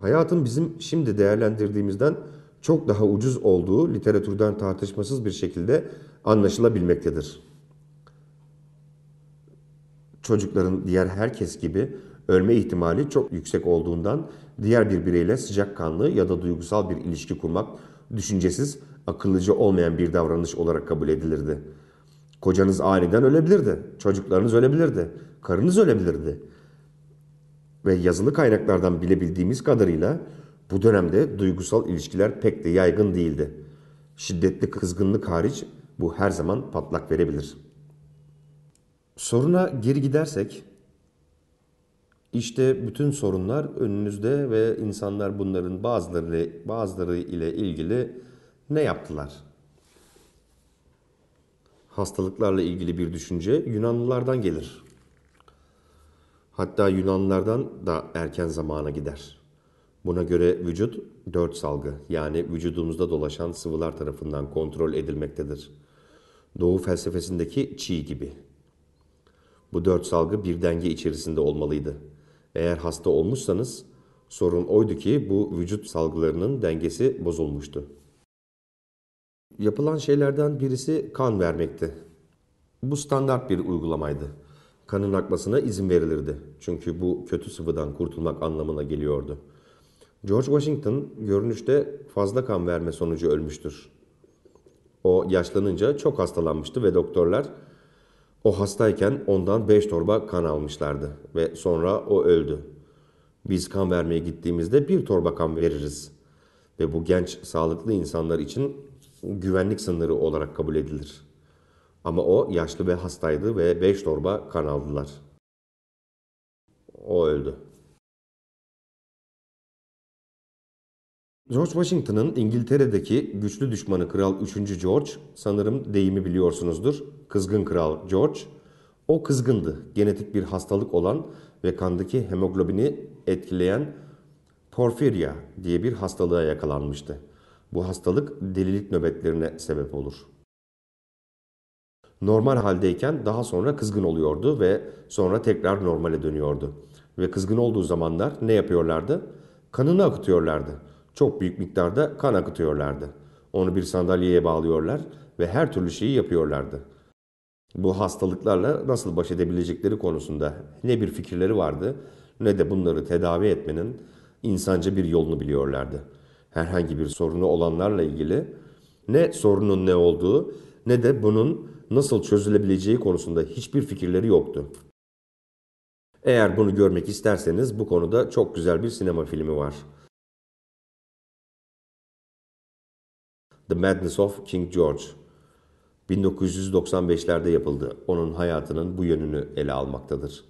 Hayatın bizim şimdi değerlendirdiğimizden çok daha ucuz olduğu literatürden tartışmasız bir şekilde anlaşılabilmektedir çocukların diğer herkes gibi ölme ihtimali çok yüksek olduğundan diğer bir bireyle sıcakkanlı ya da duygusal bir ilişki kurmak düşüncesiz, akıllıca olmayan bir davranış olarak kabul edilirdi. Kocanız aniden ölebilirdi, çocuklarınız ölebilirdi, karınız ölebilirdi. Ve yazılı kaynaklardan bilebildiğimiz kadarıyla bu dönemde duygusal ilişkiler pek de yaygın değildi. Şiddetli kızgınlık hariç bu her zaman patlak verebilir.'' Soruna geri gidersek işte bütün sorunlar önünüzde ve insanlar bunların bazıları bazıları ile ilgili ne yaptılar? Hastalıklarla ilgili bir düşünce Yunanlılardan gelir. Hatta Yunanlılardan da erken zamana gider. Buna göre vücut dört salgı yani vücudumuzda dolaşan sıvılar tarafından kontrol edilmektedir. Doğu felsefesindeki çiğ gibi. Bu dört salgı bir denge içerisinde olmalıydı. Eğer hasta olmuşsanız sorun oydu ki bu vücut salgılarının dengesi bozulmuştu. Yapılan şeylerden birisi kan vermekti. Bu standart bir uygulamaydı. Kanın akmasına izin verilirdi. Çünkü bu kötü sıvıdan kurtulmak anlamına geliyordu. George Washington görünüşte fazla kan verme sonucu ölmüştür. O yaşlanınca çok hastalanmıştı ve doktorlar o hastayken ondan beş torba kan almışlardı ve sonra o öldü. Biz kan vermeye gittiğimizde bir torba kan veririz ve bu genç sağlıklı insanlar için güvenlik sınırı olarak kabul edilir. Ama o yaşlı ve hastaydı ve beş torba kan aldılar.
O öldü. George Washington'ın İngiltere'deki güçlü düşmanı Kral 3. George, sanırım deyimi
biliyorsunuzdur, kızgın kral George. O kızgındı. Genetik bir hastalık olan ve kandaki hemoglobini etkileyen porfirya diye bir hastalığa yakalanmıştı. Bu hastalık delilik nöbetlerine sebep olur. Normal haldeyken daha sonra kızgın oluyordu ve sonra tekrar normale dönüyordu. Ve kızgın olduğu zamanlar ne yapıyorlardı? Kanını akıtıyorlardı. Çok büyük miktarda kan akıtıyorlardı. Onu bir sandalyeye bağlıyorlar ve her türlü şeyi yapıyorlardı bu hastalıklarla nasıl baş edebilecekleri konusunda ne bir fikirleri vardı ne de bunları tedavi etmenin insanca bir yolunu biliyorlardı. Herhangi bir sorunu olanlarla ilgili ne sorunun ne olduğu ne de bunun nasıl çözülebileceği konusunda hiçbir fikirleri yoktu.
Eğer bunu görmek isterseniz bu konuda çok güzel bir sinema filmi var. The Madness of King George 1995'lerde yapıldı. Onun hayatının bu yönünü ele almaktadır.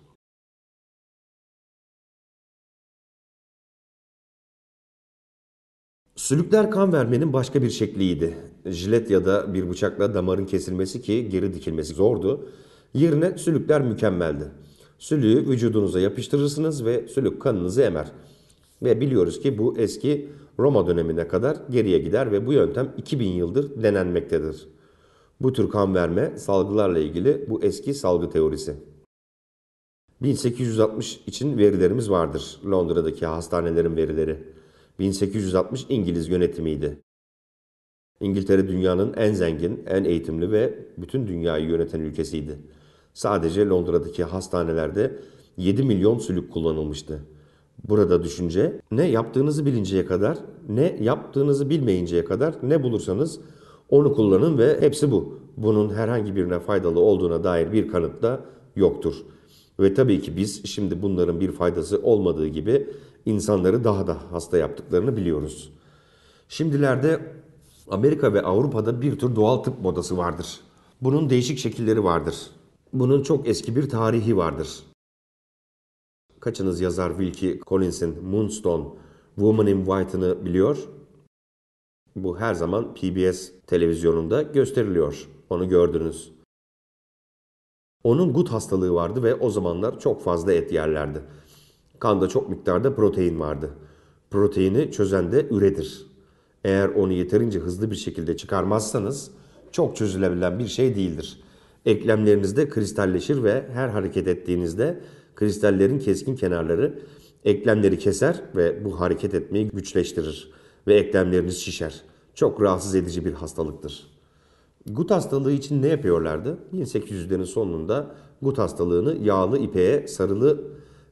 Sülükler kan vermenin başka bir şekliydi. Jilet ya da bir bıçakla damarın kesilmesi ki geri dikilmesi zordu. Yerine sülükler mükemmeldi. Sülüğü vücudunuza yapıştırırsınız ve sülük kanınızı emer. Ve biliyoruz ki bu eski Roma dönemine kadar geriye gider ve bu yöntem 2000 yıldır denenmektedir. Bu tür kan verme salgılarla ilgili bu eski salgı teorisi. 1860 için verilerimiz vardır. Londra'daki hastanelerin verileri. 1860 İngiliz yönetimiydi. İngiltere dünyanın en zengin, en eğitimli ve bütün dünyayı yöneten ülkesiydi. Sadece Londra'daki hastanelerde 7 milyon sülük kullanılmıştı. Burada düşünce ne yaptığınızı bilinceye kadar, ne yaptığınızı bilmeyinceye kadar ne bulursanız onu kullanın ve hepsi bu. Bunun herhangi birine faydalı olduğuna dair bir kanıt da yoktur. Ve tabii ki biz şimdi bunların bir faydası olmadığı gibi insanları daha da hasta yaptıklarını biliyoruz. Şimdilerde Amerika ve Avrupa'da bir tür doğal tıp modası vardır. Bunun değişik şekilleri vardır. Bunun çok eski bir tarihi vardır. Kaçınız yazar Wilkie Collins'in Moonstone, Woman in White'ını biliyor? Bu her zaman PBS televizyonunda gösteriliyor. Onu gördünüz. Onun gut hastalığı vardı ve o zamanlar çok fazla et yerlerdi. Kanda çok miktarda protein vardı. Proteini çözen de üredir. Eğer onu yeterince hızlı bir şekilde çıkarmazsanız çok çözülebilen bir şey değildir. Eklemlerinizde kristalleşir ve her hareket ettiğinizde kristallerin keskin kenarları eklemleri keser ve bu hareket etmeyi güçleştirir ve eklemleriniz şişer. Çok rahatsız edici bir hastalıktır. Gut hastalığı için ne yapıyorlardı? 1800'lerin sonunda gut hastalığını yağlı ipeğe sarılı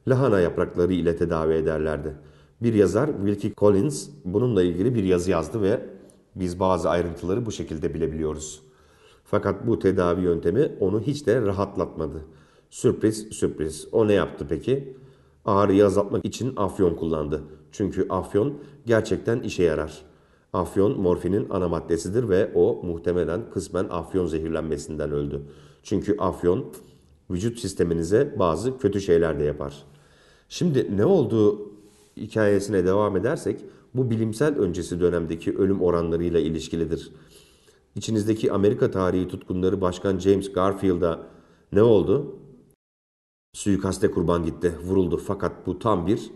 lahana yaprakları ile tedavi ederlerdi. Bir yazar Wilkie Collins bununla ilgili bir yazı yazdı ve biz bazı ayrıntıları bu şekilde bilebiliyoruz. Fakat bu tedavi yöntemi onu hiç de rahatlatmadı. Sürpriz sürpriz. O ne yaptı peki? ağrıyı azaltmak için afyon kullandı. Çünkü afyon gerçekten işe yarar. Afyon morfinin ana maddesidir ve o muhtemelen kısmen afyon zehirlenmesinden öldü. Çünkü afyon vücut sisteminize bazı kötü şeyler de yapar. Şimdi ne olduğu hikayesine devam edersek bu bilimsel öncesi dönemdeki ölüm oranlarıyla ilişkilidir. İçinizdeki Amerika tarihi tutkunları Başkan James Garfield'a ne oldu? suikaste kurban gitti. Vuruldu fakat bu tam bir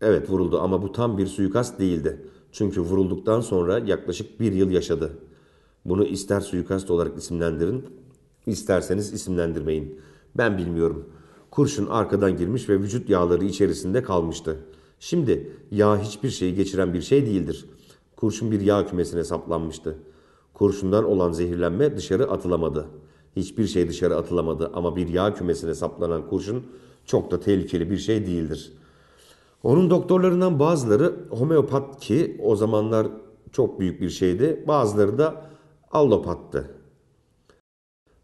evet vuruldu ama bu tam bir suikast değildi. Çünkü vurulduktan sonra yaklaşık bir yıl yaşadı. Bunu ister suikast olarak isimlendirin, isterseniz isimlendirmeyin. Ben bilmiyorum. Kurşun arkadan girmiş ve vücut yağları içerisinde kalmıştı. Şimdi yağ hiçbir şeyi geçiren bir şey değildir. Kurşun bir yağ kümesine saplanmıştı. Kurşundan olan zehirlenme dışarı atılamadı.'' Hiçbir şey dışarı atılamadı ama bir yağ kümesine saplanan kurşun çok da tehlikeli bir şey değildir. Onun doktorlarından bazıları homeopat ki o zamanlar çok büyük bir şeydi. Bazıları da allopattı.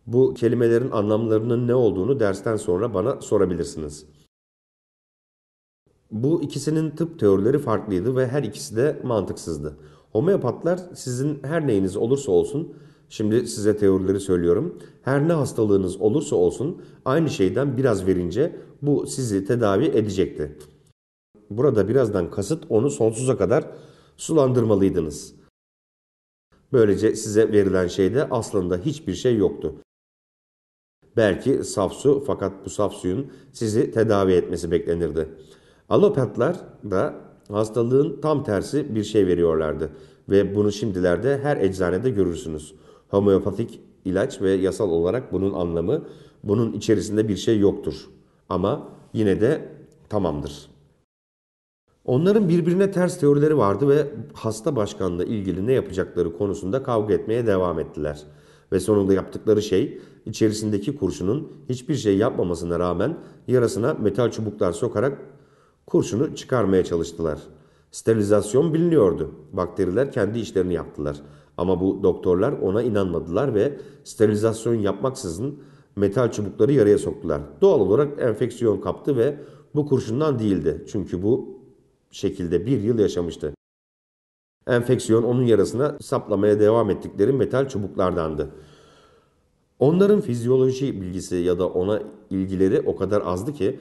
Bu kelimelerin anlamlarının ne olduğunu dersten sonra bana sorabilirsiniz. Bu ikisinin tıp teorileri farklıydı ve her ikisi de mantıksızdı. Homeopatlar sizin her neyiniz olursa olsun Şimdi size teorileri söylüyorum. Her ne hastalığınız olursa olsun aynı şeyden biraz verince bu sizi tedavi edecekti. Burada birazdan kasıt onu sonsuza kadar sulandırmalıydınız. Böylece size verilen şeyde aslında hiçbir şey yoktu. Belki saf su fakat bu saf suyun sizi tedavi etmesi beklenirdi. Alopatlar da hastalığın tam tersi bir şey veriyorlardı ve bunu şimdilerde her eczanede görürsünüz.'' homeopatik ilaç ve yasal olarak bunun anlamı bunun içerisinde bir şey yoktur. Ama yine de tamamdır. Onların birbirine ters teorileri vardı ve hasta başkanla ilgili ne yapacakları konusunda kavga etmeye devam ettiler. Ve sonunda yaptıkları şey içerisindeki kurşunun hiçbir şey yapmamasına rağmen yarasına metal çubuklar sokarak kurşunu çıkarmaya çalıştılar. Sterilizasyon biliniyordu. Bakteriler kendi işlerini yaptılar. Ama bu doktorlar ona inanmadılar ve sterilizasyon yapmaksızın metal çubukları yaraya soktular. Doğal olarak enfeksiyon kaptı ve bu kurşundan değildi. Çünkü bu şekilde bir yıl yaşamıştı. Enfeksiyon onun yarasına saplamaya devam ettikleri metal çubuklardandı. Onların fizyoloji bilgisi ya da ona ilgileri o kadar azdı ki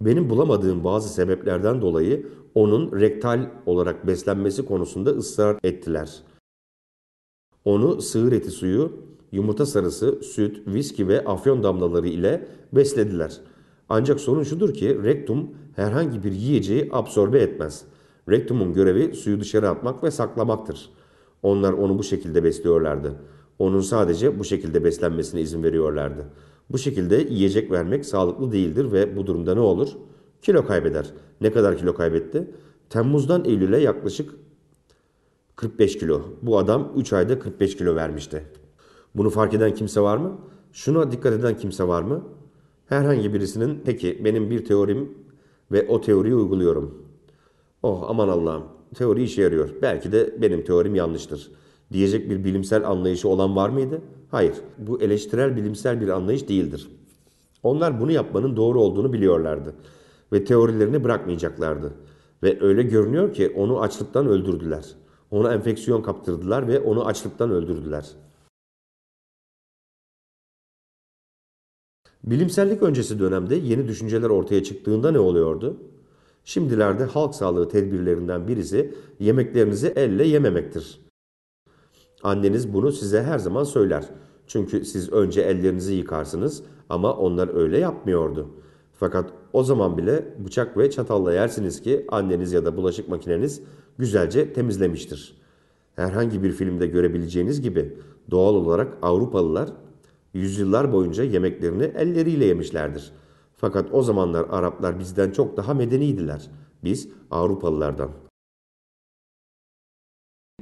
benim bulamadığım bazı sebeplerden dolayı onun rektal olarak beslenmesi konusunda ısrar ettiler.'' Onu sığır eti suyu, yumurta sarısı, süt, viski ve afyon damlaları ile beslediler. Ancak sorun şudur ki rektum herhangi bir yiyeceği absorbe etmez. Rektumun görevi suyu dışarı atmak ve saklamaktır. Onlar onu bu şekilde besliyorlardı. Onun sadece bu şekilde beslenmesine izin veriyorlardı. Bu şekilde yiyecek vermek sağlıklı değildir ve bu durumda ne olur? Kilo kaybeder. Ne kadar kilo kaybetti? Temmuz'dan Eylül'e yaklaşık 45 kilo. Bu adam 3 ayda 45 kilo vermişti. Bunu fark eden kimse var mı? Şuna dikkat eden kimse var mı? Herhangi birisinin peki benim bir teorim ve o teoriyi uyguluyorum. Oh aman Allah'ım teori işe yarıyor. Belki de benim teorim yanlıştır. Diyecek bir bilimsel anlayışı olan var mıydı? Hayır. Bu eleştirel bilimsel bir anlayış değildir. Onlar bunu yapmanın doğru olduğunu biliyorlardı. Ve teorilerini bırakmayacaklardı. Ve öyle görünüyor ki onu açlıktan öldürdüler.''
Ona enfeksiyon kaptırdılar ve onu açlıktan öldürdüler. Bilimsellik öncesi dönemde yeni düşünceler ortaya
çıktığında ne oluyordu? Şimdilerde halk sağlığı tedbirlerinden birisi yemeklerinizi elle yememektir. Anneniz bunu size her zaman söyler. Çünkü siz önce ellerinizi yıkarsınız ama onlar öyle yapmıyordu. Fakat o zaman bile bıçak ve çatalla yersiniz ki anneniz ya da bulaşık makineniz güzelce temizlemiştir. Herhangi bir filmde görebileceğiniz gibi doğal olarak Avrupalılar yüzyıllar boyunca yemeklerini elleriyle yemişlerdir. Fakat o zamanlar Araplar bizden çok daha medeniydiler. Biz Avrupalılardan.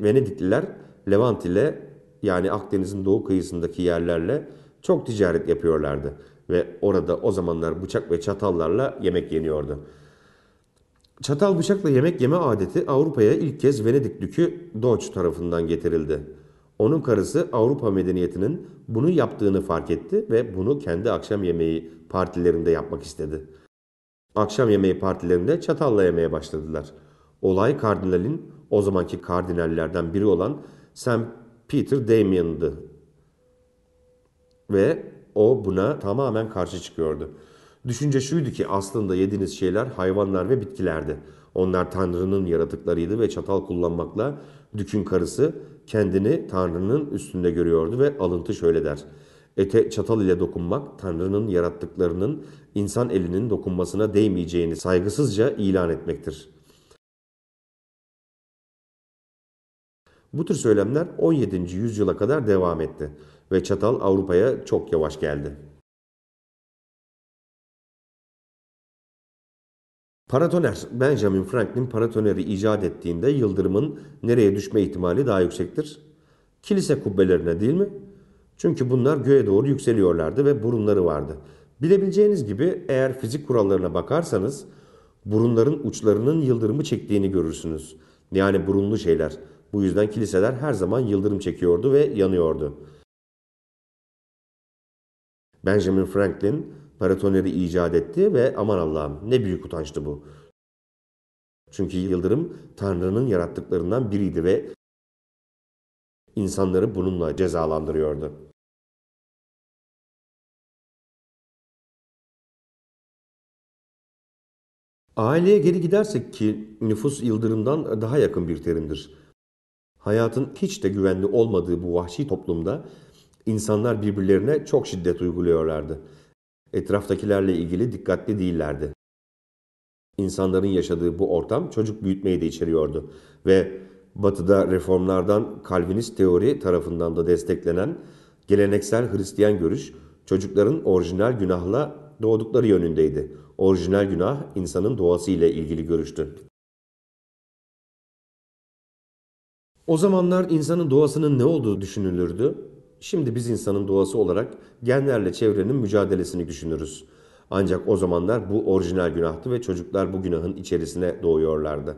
Venedikliler Levant ile yani Akdeniz'in doğu kıyısındaki yerlerle çok ticaret yapıyorlardı ve orada o zamanlar bıçak ve çatallarla yemek yeniyordu. Çatal bıçakla yemek yeme adeti Avrupa'ya ilk kez Venedik Dükü Doç tarafından getirildi. Onun karısı Avrupa medeniyetinin bunu yaptığını fark etti ve bunu kendi akşam yemeği partilerinde yapmak istedi. Akşam yemeği partilerinde çatalla yemeye başladılar. Olay kardinalin, o zamanki kardinallerden biri olan Sam Peter Damian'dı Ve o buna tamamen karşı çıkıyordu. Düşünce şuydu ki aslında yediğiniz şeyler hayvanlar ve bitkilerdi. Onlar Tanrı'nın yaratıklarıydı ve çatal kullanmakla Dük'ün karısı kendini Tanrı'nın üstünde görüyordu ve alıntı şöyle der. Ete çatal ile dokunmak Tanrı'nın yarattıklarının insan elinin dokunmasına
değmeyeceğini saygısızca ilan etmektir. Bu tür söylemler 17. yüzyıla kadar devam etti ve çatal Avrupa'ya çok yavaş geldi. Paratoner, Benjamin Franklin paratoneri icat ettiğinde yıldırımın
nereye düşme ihtimali daha yüksektir? Kilise kubbelerine değil mi? Çünkü bunlar göğe doğru yükseliyorlardı ve burunları vardı. Bilebileceğiniz gibi eğer fizik kurallarına bakarsanız burunların uçlarının yıldırımı çektiğini görürsünüz. Yani burunlu şeyler. Bu yüzden kiliseler her zaman yıldırım çekiyordu ve yanıyordu. Benjamin Franklin paratoneri icat etti ve aman Allah'ım
ne büyük utançtı bu. Çünkü yıldırım Tanrı'nın yarattıklarından biriydi ve insanları bununla cezalandırıyordu.
Aileye geri gidersek ki nüfus yıldırımdan daha yakın bir terimdir. Hayatın hiç de güvenli olmadığı bu vahşi toplumda İnsanlar birbirlerine çok şiddet uyguluyorlardı. Etraftakilerle ilgili dikkatli değillerdi. İnsanların yaşadığı bu ortam çocuk büyütmeyi de içeriyordu ve Batı'da reformlardan Calvinist teori tarafından da desteklenen geleneksel Hristiyan görüş çocukların orijinal günahla doğdukları yönündeydi. Orijinal
günah insanın doğası ile ilgili görüştü. O zamanlar insanın doğasının ne olduğu düşünülürdü Şimdi biz insanın doğası
olarak genlerle çevrenin mücadelesini düşünürüz. Ancak o zamanlar bu orijinal günahtı ve çocuklar bu günahın içerisine doğuyorlardı.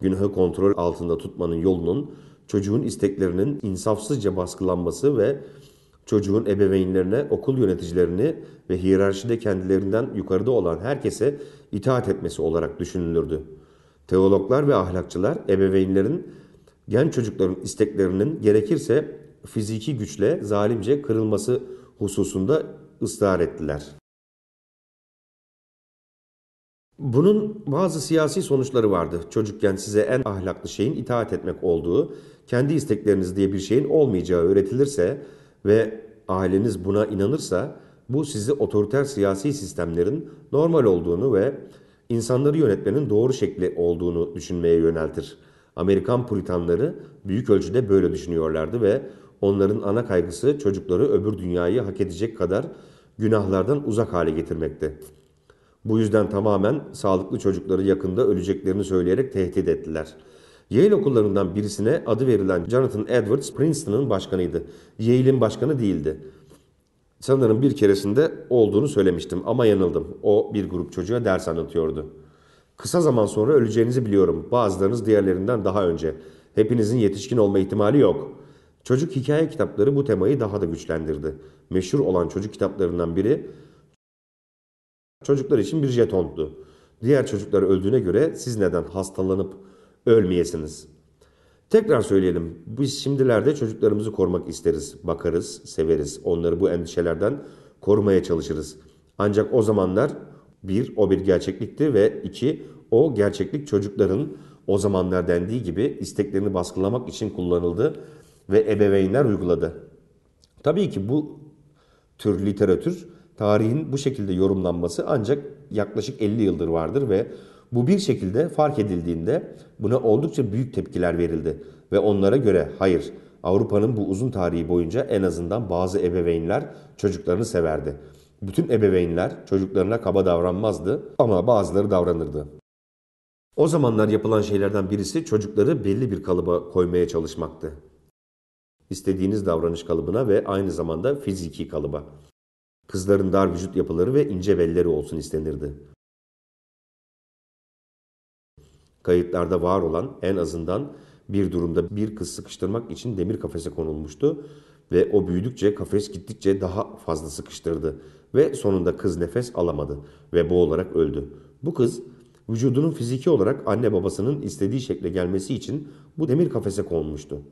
Günahı kontrol altında tutmanın yolunun çocuğun isteklerinin insafsızca baskılanması ve çocuğun ebeveynlerine, okul yöneticilerini ve hiyerarşide kendilerinden yukarıda olan herkese itaat etmesi olarak düşünülürdü. Teologlar ve ahlakçılar ebeveynlerin genç çocukların isteklerinin gerekirse fiziki güçle zalimce kırılması hususunda ısrar ettiler. Bunun bazı siyasi sonuçları vardı. Çocukken size en ahlaklı şeyin itaat etmek olduğu, kendi istekleriniz diye bir şeyin olmayacağı öğretilirse ve aileniz buna inanırsa bu sizi otoriter siyasi sistemlerin normal olduğunu ve insanları yönetmenin doğru şekli olduğunu düşünmeye yöneltir. Amerikan puritanları büyük ölçüde böyle düşünüyorlardı ve Onların ana kaygısı çocukları öbür dünyayı hak edecek kadar günahlardan uzak hale getirmekte. Bu yüzden tamamen sağlıklı çocukları yakında öleceklerini söyleyerek tehdit ettiler. Yale okullarından birisine adı verilen Jonathan Edwards Princeton'ın başkanıydı. Yale'in başkanı değildi. Sanırım bir keresinde olduğunu söylemiştim ama yanıldım. O bir grup çocuğa ders anlatıyordu. Kısa zaman sonra öleceğinizi biliyorum. Bazılarınız diğerlerinden daha önce. Hepinizin yetişkin olma ihtimali yok. Çocuk hikaye kitapları bu temayı daha da güçlendirdi. Meşhur olan çocuk kitaplarından biri çocuklar için bir jetondu. Diğer çocuklar öldüğüne göre siz neden hastalanıp ölmeyesiniz? Tekrar söyleyelim. Biz şimdilerde çocuklarımızı korumak isteriz, bakarız, severiz. Onları bu endişelerden korumaya çalışırız. Ancak o zamanlar bir, o bir gerçeklikti ve iki, o gerçeklik çocukların o zamanlar dendiği gibi isteklerini baskılamak için kullanıldı ve ebeveynler uyguladı. Tabii ki bu tür literatür tarihin bu şekilde yorumlanması ancak yaklaşık 50 yıldır vardır ve bu bir şekilde fark edildiğinde buna oldukça büyük tepkiler verildi ve onlara göre hayır Avrupa'nın bu uzun tarihi boyunca en azından bazı ebeveynler çocuklarını severdi. Bütün ebeveynler çocuklarına kaba davranmazdı ama bazıları davranırdı. O zamanlar yapılan şeylerden birisi çocukları belli bir kalıba koymaya çalışmaktı istediğiniz davranış kalıbına ve aynı zamanda
fiziki kalıba. Kızların dar vücut yapıları ve ince belleri olsun istenirdi. Kayıtlarda var olan en azından
bir durumda bir kız sıkıştırmak için demir kafese konulmuştu ve o büyüdükçe kafes gittikçe daha fazla sıkıştırdı ve sonunda kız nefes alamadı ve boğularak öldü.
Bu kız vücudunun fiziki olarak anne babasının istediği şekle gelmesi için bu demir kafese konmuştu.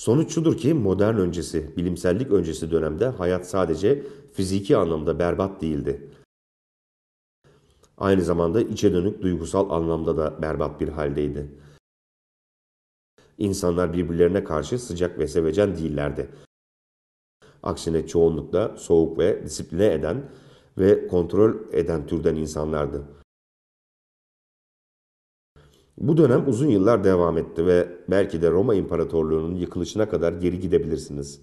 Sonuç şudur ki modern öncesi, bilimsellik öncesi dönemde hayat sadece fiziki anlamda berbat değildi.
Aynı zamanda içe dönük duygusal anlamda da berbat bir haldeydi. İnsanlar birbirlerine karşı sıcak ve sevecen değillerdi. Aksine çoğunlukla soğuk ve disipline eden ve kontrol eden türden
insanlardı. Bu dönem uzun yıllar devam etti ve belki de Roma İmparatorluğu'nun yıkılışına kadar geri gidebilirsiniz.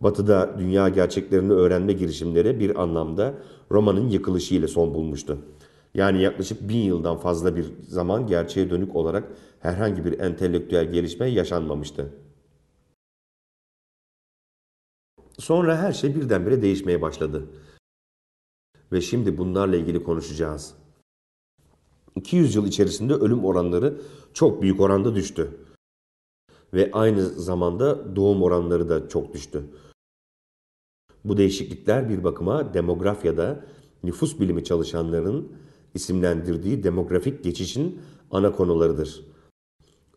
Batı'da dünya gerçeklerini öğrenme girişimleri bir anlamda Roma'nın yıkılışı ile son bulmuştu. Yani yaklaşık bin yıldan fazla bir zaman gerçeğe
dönük olarak herhangi bir entelektüel gelişme yaşanmamıştı. Sonra her şey birdenbire değişmeye başladı. Ve şimdi bunlarla ilgili konuşacağız. 200 yıl içerisinde ölüm
oranları çok büyük oranda düştü. Ve aynı zamanda doğum oranları da çok düştü. Bu değişiklikler bir bakıma demografyada nüfus bilimi çalışanlarının isimlendirdiği demografik geçişin ana konularıdır.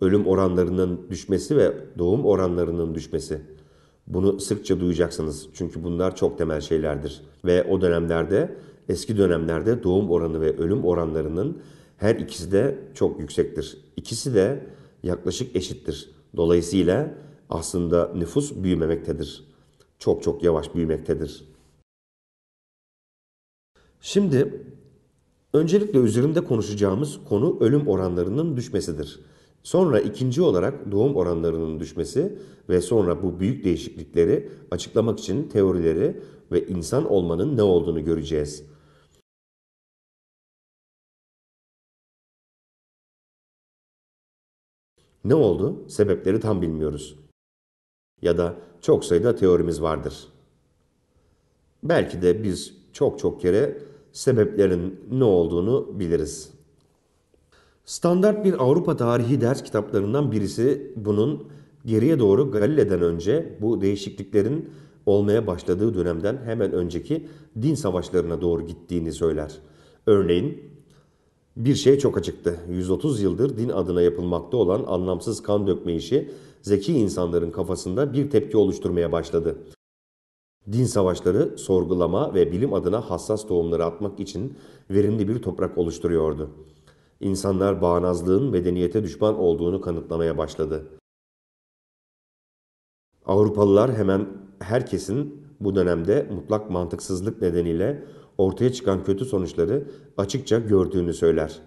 Ölüm oranlarının düşmesi ve doğum oranlarının düşmesi. Bunu sıkça duyacaksınız çünkü bunlar çok temel şeylerdir. Ve o dönemlerde eski dönemlerde doğum oranı ve ölüm oranlarının her ikisi de çok yüksektir. İkisi de yaklaşık eşittir. Dolayısıyla aslında nüfus büyümemektedir. Çok çok yavaş büyümektedir. Şimdi öncelikle üzerinde konuşacağımız konu ölüm oranlarının düşmesidir. Sonra ikinci olarak doğum oranlarının düşmesi ve sonra bu
büyük değişiklikleri açıklamak için teorileri ve insan olmanın ne olduğunu göreceğiz.
Ne oldu? Sebepleri tam bilmiyoruz. Ya da çok sayıda teorimiz vardır. Belki de biz çok çok kere sebeplerin ne olduğunu biliriz. Standart bir Avrupa tarihi ders kitaplarından birisi bunun geriye doğru Galile'den önce bu değişikliklerin olmaya başladığı dönemden hemen önceki din savaşlarına doğru gittiğini söyler. Örneğin bir şey çok açıktı. 130 yıldır din adına yapılmakta olan anlamsız kan dökme işi zeki insanların kafasında bir tepki oluşturmaya başladı. Din savaşları sorgulama ve bilim adına hassas tohumları atmak için verimli bir toprak oluşturuyordu. İnsanlar bağnazlığın medeniyete düşman olduğunu kanıtlamaya başladı. Avrupalılar hemen herkesin bu dönemde mutlak mantıksızlık nedeniyle ortaya çıkan kötü sonuçları açıkça gördüğünü söyler.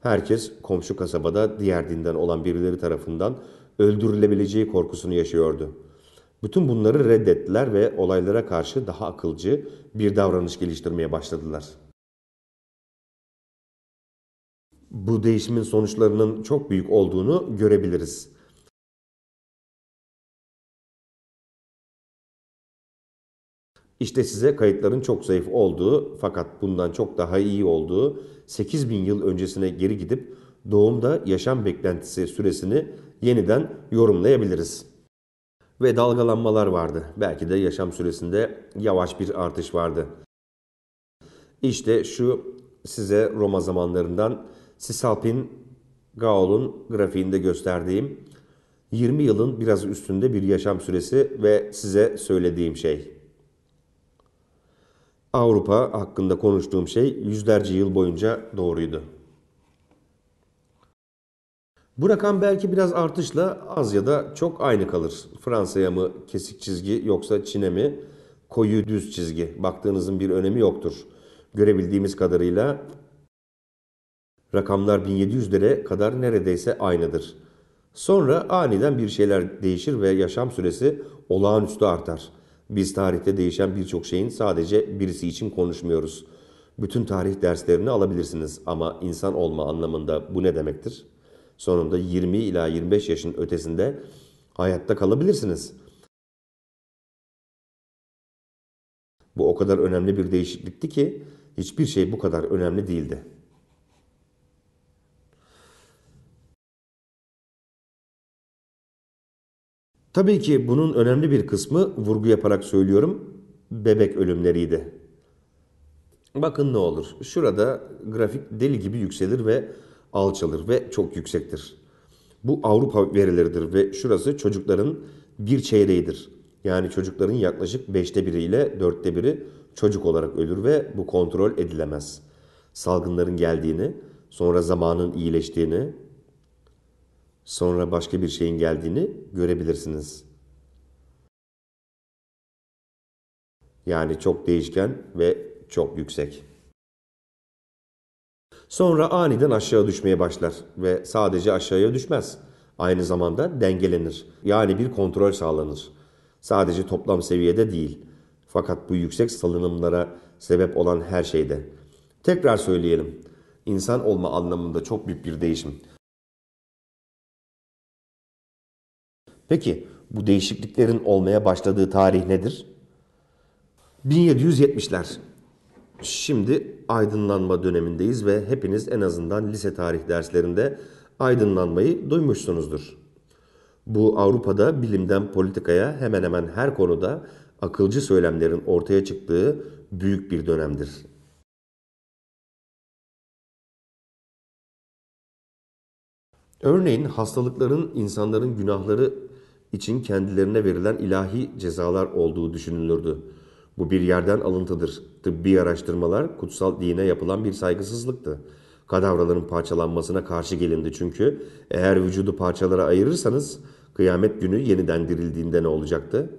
Herkes komşu kasabada diğer dinden olan birileri tarafından öldürülebileceği korkusunu yaşıyordu. Bütün bunları reddettiler ve olaylara karşı daha akılcı bir davranış geliştirmeye başladılar. Bu değişimin sonuçlarının
çok büyük olduğunu görebiliriz.
İşte size kayıtların çok zayıf olduğu fakat bundan çok daha iyi olduğu 8000 yıl öncesine geri gidip doğumda yaşam beklentisi süresini yeniden yorumlayabiliriz. Ve dalgalanmalar vardı. Belki de yaşam süresinde yavaş bir artış vardı. İşte şu size Roma zamanlarından Sisalpin Gaul'un grafiğinde gösterdiğim 20 yılın biraz üstünde bir yaşam süresi ve size söylediğim şey. Avrupa hakkında konuştuğum şey yüzlerce yıl boyunca doğruydu. Bu rakam belki biraz artışla az ya da çok aynı kalır. Fransa'ya mı kesik çizgi yoksa Çin'e mi koyu düz çizgi? Baktığınızın bir önemi yoktur. Görebildiğimiz kadarıyla rakamlar 1700'lere kadar neredeyse aynıdır. Sonra aniden bir şeyler değişir ve yaşam süresi olağanüstü artar. Biz tarihte değişen birçok şeyin sadece birisi için konuşmuyoruz. Bütün tarih derslerini alabilirsiniz ama insan olma anlamında bu ne demektir?
Sonunda 20 ila 25 yaşın ötesinde hayatta kalabilirsiniz. Bu o kadar önemli bir değişiklikti ki hiçbir şey bu kadar önemli değildi. Tabii ki bunun önemli bir kısmı vurgu yaparak söylüyorum bebek ölümleriydi.
Bakın ne olur. Şurada grafik deli gibi yükselir ve alçalır ve çok yüksektir. Bu Avrupa verileridir ve şurası çocukların bir çeyreğidir. Yani çocukların yaklaşık 5'te biri ile 4'te biri çocuk olarak ölür ve bu kontrol edilemez. Salgınların geldiğini, sonra zamanın iyileştiğini,
sonra başka bir şeyin geldiğini görebilirsiniz. Yani çok değişken ve çok yüksek. Sonra aniden aşağı düşmeye başlar ve
sadece aşağıya düşmez. Aynı zamanda dengelenir. Yani bir kontrol sağlanır. Sadece toplam seviyede değil. Fakat bu yüksek salınımlara sebep olan her
şeyde. Tekrar söyleyelim. İnsan olma anlamında çok büyük bir değişim. Peki bu değişikliklerin olmaya başladığı tarih nedir? 1770'ler.
Şimdi aydınlanma dönemindeyiz ve hepiniz en azından lise tarih derslerinde aydınlanmayı duymuşsunuzdur. Bu Avrupa'da bilimden politikaya hemen hemen her konuda akılcı söylemlerin ortaya çıktığı büyük bir dönemdir. Örneğin hastalıkların insanların günahları için kendilerine verilen ilahi cezalar olduğu düşünülürdü. Bu bir yerden alıntıdır. Tıbbi araştırmalar kutsal dine yapılan bir saygısızlıktı. Kadavraların parçalanmasına karşı gelindi çünkü eğer vücudu parçalara ayırırsanız kıyamet günü yeniden dirildiğinde ne olacaktı?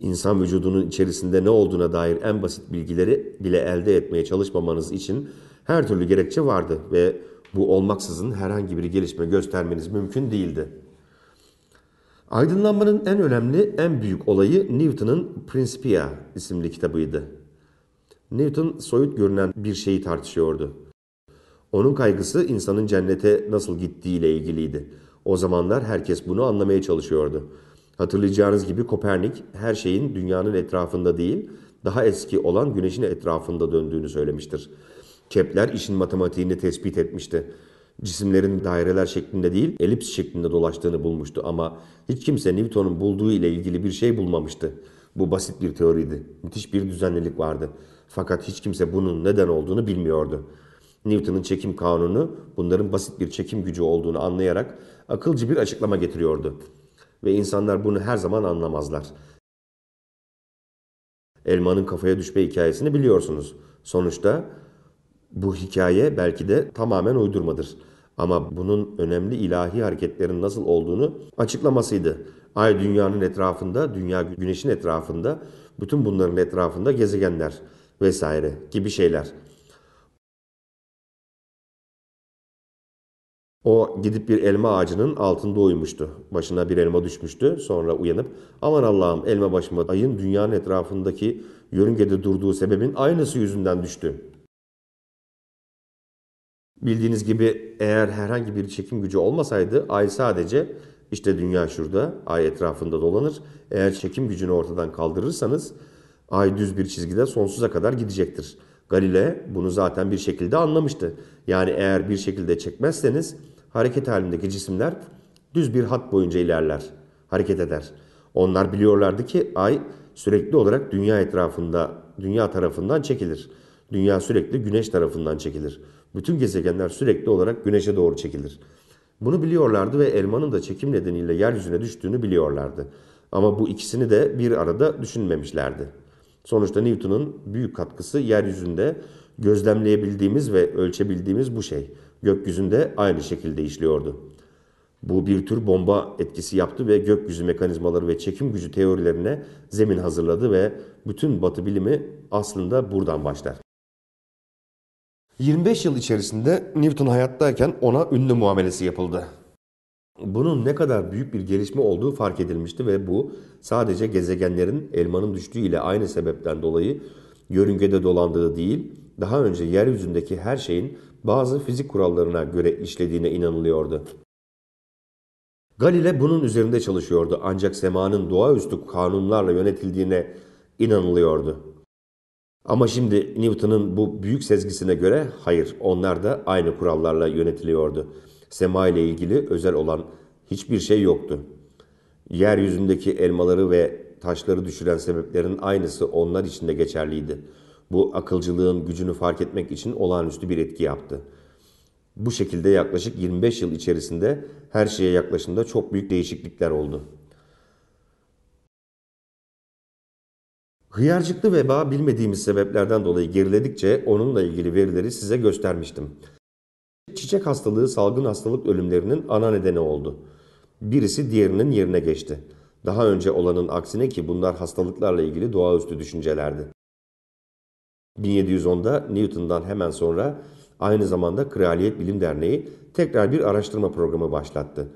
İnsan vücudunun içerisinde ne olduğuna dair en basit bilgileri bile elde etmeye çalışmamanız için her türlü gerekçe vardı ve bu olmaksızın herhangi bir gelişme göstermeniz mümkün değildi. Aydınlanmanın en önemli, en büyük olayı Newton'un Principia isimli kitabıydı. Newton soyut görünen bir şeyi tartışıyordu. Onun kaygısı insanın cennete nasıl gittiğiyle ilgiliydi. O zamanlar herkes bunu anlamaya çalışıyordu. Hatırlayacağınız gibi Kopernik her şeyin dünyanın etrafında değil, daha eski olan güneşin etrafında döndüğünü söylemiştir. Kepler işin matematiğini tespit etmişti cisimlerin daireler şeklinde değil elips şeklinde dolaştığını bulmuştu ama hiç kimse Newton'un bulduğu ile ilgili bir şey bulmamıştı. Bu basit bir teoriydi. Müthiş bir düzenlilik vardı. Fakat hiç kimse bunun neden olduğunu bilmiyordu. Newton'un çekim kanunu bunların basit bir çekim gücü olduğunu anlayarak akılcı bir açıklama getiriyordu. Ve insanlar bunu her zaman anlamazlar. Elmanın kafaya düşme hikayesini biliyorsunuz. Sonuçta bu hikaye belki de tamamen uydurmadır. Ama bunun önemli ilahi hareketlerin nasıl olduğunu açıklamasıydı. Ay dünyanın etrafında, dünya güneşin etrafında, bütün bunların etrafında gezegenler
vesaire gibi şeyler. O gidip bir elma ağacının altında uyumuştu. Başına bir elma düşmüştü. Sonra uyanıp
aman Allah'ım elma başıma ayın dünyanın etrafındaki yörüngede durduğu sebebin aynısı yüzünden düştü Bildiğiniz gibi eğer herhangi bir çekim gücü olmasaydı ay sadece işte dünya şurada, ay etrafında dolanır. Eğer çekim gücünü ortadan kaldırırsanız ay düz bir çizgide sonsuza kadar gidecektir. Galile bunu zaten bir şekilde anlamıştı. Yani eğer bir şekilde çekmezseniz hareket halindeki cisimler düz bir hat boyunca ilerler, hareket eder. Onlar biliyorlardı ki ay sürekli olarak dünya etrafında, dünya tarafından çekilir. Dünya sürekli güneş tarafından çekilir. Bütün gezegenler sürekli olarak güneşe doğru çekilir. Bunu biliyorlardı ve elmanın da çekim nedeniyle yeryüzüne düştüğünü biliyorlardı. Ama bu ikisini de bir arada düşünmemişlerdi. Sonuçta Newton'un büyük katkısı yeryüzünde gözlemleyebildiğimiz ve ölçebildiğimiz bu şey. Gökyüzünde aynı şekilde işliyordu. Bu bir tür bomba etkisi yaptı ve gökyüzü mekanizmaları ve çekim gücü teorilerine zemin hazırladı ve bütün batı bilimi aslında buradan başlar. 25 yıl içerisinde Newton hayattayken ona ünlü muamelesi yapıldı. Bunun ne kadar büyük bir gelişme olduğu fark edilmişti ve bu sadece gezegenlerin elmanın düştüğü ile aynı sebepten dolayı yörüngede dolandığı değil, daha önce yeryüzündeki her şeyin bazı fizik kurallarına göre işlediğine inanılıyordu. Galile bunun üzerinde çalışıyordu ancak semanın doğaüstü kanunlarla yönetildiğine inanılıyordu. Ama şimdi Newton'un bu büyük sezgisine göre hayır onlar da aynı kurallarla yönetiliyordu. Sema ile ilgili özel olan hiçbir şey yoktu. Yeryüzündeki elmaları ve taşları düşüren sebeplerin aynısı onlar için de geçerliydi. Bu akılcılığın gücünü fark etmek için olağanüstü bir etki yaptı. Bu şekilde yaklaşık 25 yıl içerisinde her şeye yaklaşımda çok büyük değişiklikler oldu. Hıyarcıklı veba bilmediğimiz sebeplerden dolayı geriledikçe onunla ilgili verileri size göstermiştim. Çiçek hastalığı salgın hastalık ölümlerinin ana nedeni oldu. Birisi diğerinin yerine geçti. Daha önce olanın aksine ki bunlar hastalıklarla ilgili doğaüstü düşüncelerdi. 1710'da Newton'dan hemen sonra aynı zamanda Kraliyet Bilim Derneği tekrar bir araştırma programı başlattı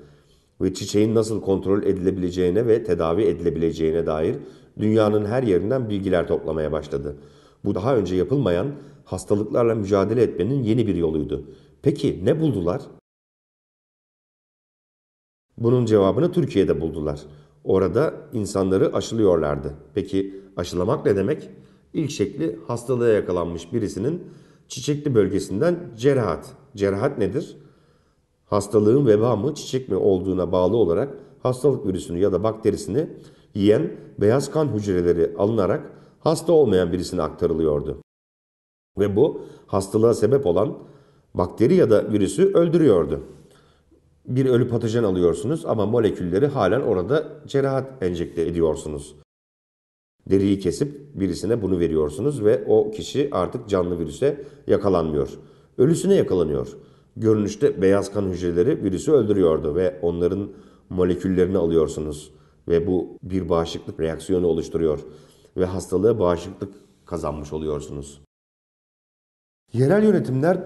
ve çiçeğin nasıl kontrol edilebileceğine ve tedavi edilebileceğine dair dünyanın her yerinden bilgiler toplamaya başladı. Bu daha önce yapılmayan hastalıklarla mücadele etmenin yeni bir yoluydu. Peki ne buldular? Bunun cevabını Türkiye'de buldular. Orada insanları aşılıyorlardı. Peki aşılamak ne demek? İlk şekli hastalığa yakalanmış birisinin çiçekli bölgesinden cerahat. Cerahat nedir? Hastalığın veba mı çiçek mi olduğuna bağlı olarak hastalık virüsünü ya da bakterisini yiyen beyaz kan hücreleri alınarak hasta olmayan birisine aktarılıyordu. Ve bu hastalığa sebep olan bakteri ya da virüsü öldürüyordu. Bir ölü patojen alıyorsunuz ama molekülleri halen orada cerahat enjekte ediyorsunuz. Deriyi kesip birisine bunu veriyorsunuz ve o kişi artık canlı virüse yakalanmıyor. Ölüsüne yakalanıyor. Görünüşte beyaz kan hücreleri virüsü öldürüyordu ve onların moleküllerini alıyorsunuz ve bu bir bağışıklık reaksiyonu oluşturuyor ve hastalığı bağışıklık kazanmış oluyorsunuz. Yerel yönetimler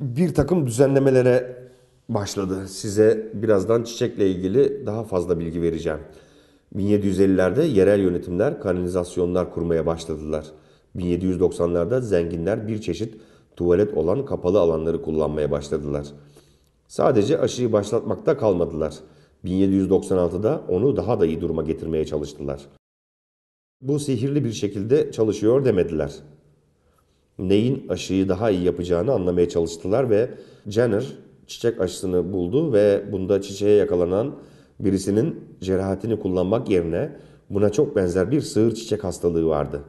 bir takım düzenlemelere başladı. Size birazdan çiçekle ilgili daha fazla bilgi vereceğim. 1750'lerde yerel yönetimler kanalizasyonlar kurmaya başladılar. 1790'larda zenginler bir çeşit tuvalet olan kapalı alanları kullanmaya başladılar. Sadece aşıyı başlatmakta kalmadılar. 1796'da onu daha da iyi duruma getirmeye çalıştılar. Bu sihirli bir şekilde çalışıyor demediler. Neyin aşıyı daha iyi yapacağını anlamaya çalıştılar ve Jenner çiçek aşısını buldu ve bunda çiçeğe yakalanan birisinin cerahatini kullanmak yerine buna çok benzer bir sığır çiçek hastalığı vardı.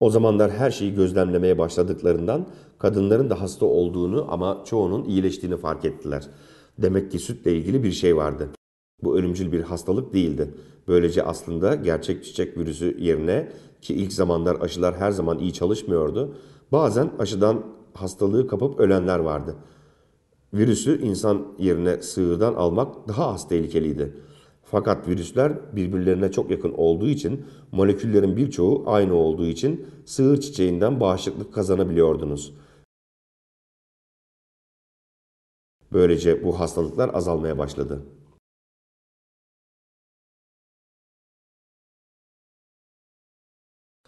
O zamanlar her şeyi gözlemlemeye başladıklarından kadınların da hasta olduğunu ama çoğunun iyileştiğini fark ettiler. Demek ki sütle ilgili bir şey vardı. Bu ölümcül bir hastalık değildi. Böylece aslında gerçek çiçek virüsü yerine ki ilk zamanlar aşılar her zaman iyi çalışmıyordu. Bazen aşıdan hastalığı kapıp ölenler vardı. Virüsü insan yerine sığırdan almak daha az tehlikeliydi. Fakat virüsler birbirlerine çok yakın olduğu için moleküllerin birçoğu aynı olduğu için sığır çiçeğinden bağışıklık kazanabiliyordunuz.
Böylece bu hastalıklar azalmaya başladı.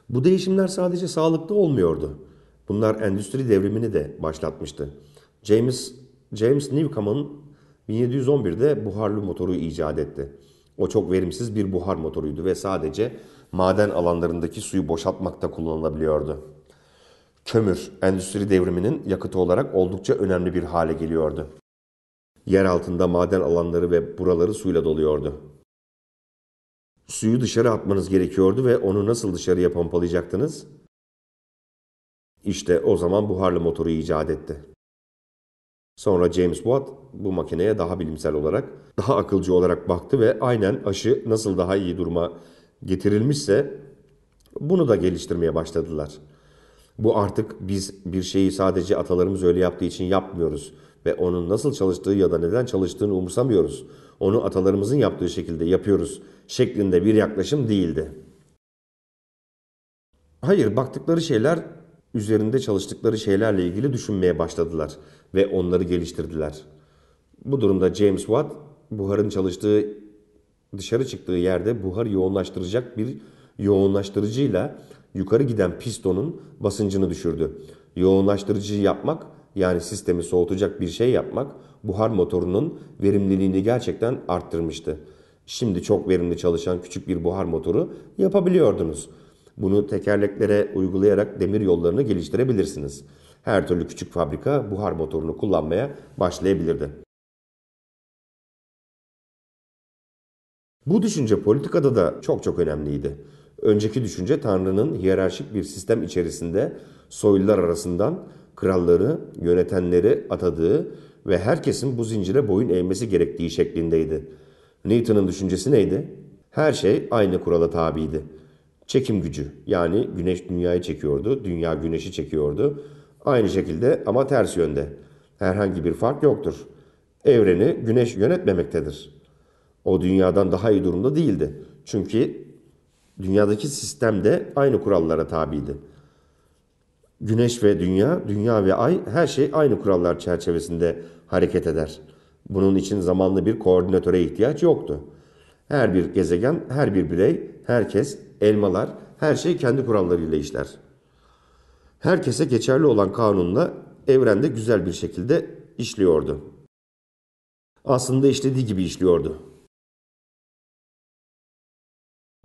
Bu değişimler sadece sağlıklı olmuyordu. Bunlar endüstri devrimini de başlatmıştı. James,
James Newcomen 1711'de buharlı motoru icat etti. O çok verimsiz bir buhar motoruydu ve sadece maden alanlarındaki suyu boşaltmakta kullanılabiliyordu. Kömür, endüstri devriminin yakıtı olarak oldukça önemli bir hale geliyordu. Yer altında maden alanları ve buraları suyla doluyordu. Suyu dışarı atmanız gerekiyordu ve onu nasıl dışarıya pompalayacaktınız? İşte o zaman buharlı motoru icat etti. Sonra James Watt bu makineye daha bilimsel olarak, daha akılcı olarak baktı ve aynen aşı nasıl daha iyi duruma getirilmişse bunu da geliştirmeye başladılar. Bu artık biz bir şeyi sadece atalarımız öyle yaptığı için yapmıyoruz ve onun nasıl çalıştığı ya da neden çalıştığını umursamıyoruz. Onu atalarımızın yaptığı şekilde yapıyoruz şeklinde bir yaklaşım değildi. Hayır, baktıkları şeyler üzerinde çalıştıkları şeylerle ilgili düşünmeye başladılar ve onları geliştirdiler. Bu durumda James Watt, buharın çalıştığı, dışarı çıktığı yerde buhar yoğunlaştıracak bir yoğunlaştırıcıyla yukarı giden pistonun basıncını düşürdü. Yoğunlaştırıcıyı yapmak yani sistemi soğutacak bir şey yapmak buhar motorunun verimliliğini gerçekten arttırmıştı. Şimdi çok verimli çalışan küçük bir buhar motoru yapabiliyordunuz. Bunu tekerleklere uygulayarak
demir yollarını geliştirebilirsiniz. Her türlü küçük fabrika buhar motorunu kullanmaya başlayabilirdi. Bu düşünce politikada da çok çok önemliydi. Önceki düşünce Tanrı'nın hiyerarşik bir sistem içerisinde
soylular arasından kralları, yönetenleri atadığı ve herkesin bu zincire boyun eğmesi gerektiği şeklindeydi. Newton'un düşüncesi neydi? Her şey aynı kurala tabiydi. Çekim gücü yani güneş dünyayı çekiyordu, dünya güneşi çekiyordu. Aynı şekilde ama ters yönde. Herhangi bir fark yoktur. Evreni güneş yönetmemektedir. O dünyadan daha iyi durumda değildi. Çünkü dünyadaki sistem de aynı kurallara tabiydi. Güneş ve dünya, dünya ve ay her şey aynı kurallar çerçevesinde hareket eder. Bunun için zamanlı bir koordinatöre ihtiyaç yoktu. Her bir gezegen, her bir birey, herkes, elmalar, her şey kendi kurallarıyla işler.
Herkese geçerli olan kanunla evrende güzel bir şekilde işliyordu. Aslında işlediği gibi işliyordu.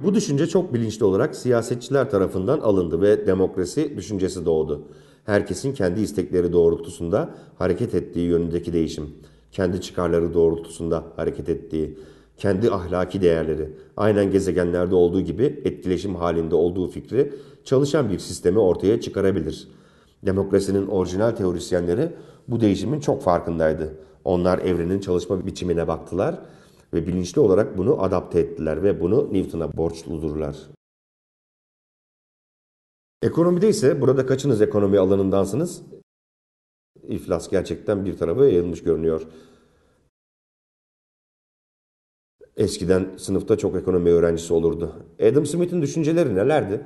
Bu düşünce çok bilinçli olarak siyasetçiler tarafından alındı ve demokrasi
düşüncesi doğdu. Herkesin kendi istekleri doğrultusunda hareket ettiği yönündeki değişim, kendi çıkarları doğrultusunda hareket ettiği, kendi ahlaki değerleri, aynen gezegenlerde olduğu gibi etkileşim halinde olduğu fikri çalışan bir sistemi ortaya çıkarabilir. Demokrasinin orijinal teorisyenleri bu değişimin çok farkındaydı. Onlar evrenin çalışma biçimine baktılar ve bilinçli olarak bunu adapte ettiler ve
bunu Newton'a borçludurlar. Ekonomide ise burada kaçınız ekonomi alanındansınız? İflas gerçekten bir tarafa yayılmış görünüyor. Eskiden sınıfta çok ekonomi
öğrencisi olurdu. Adam Smith'in düşünceleri nelerdi?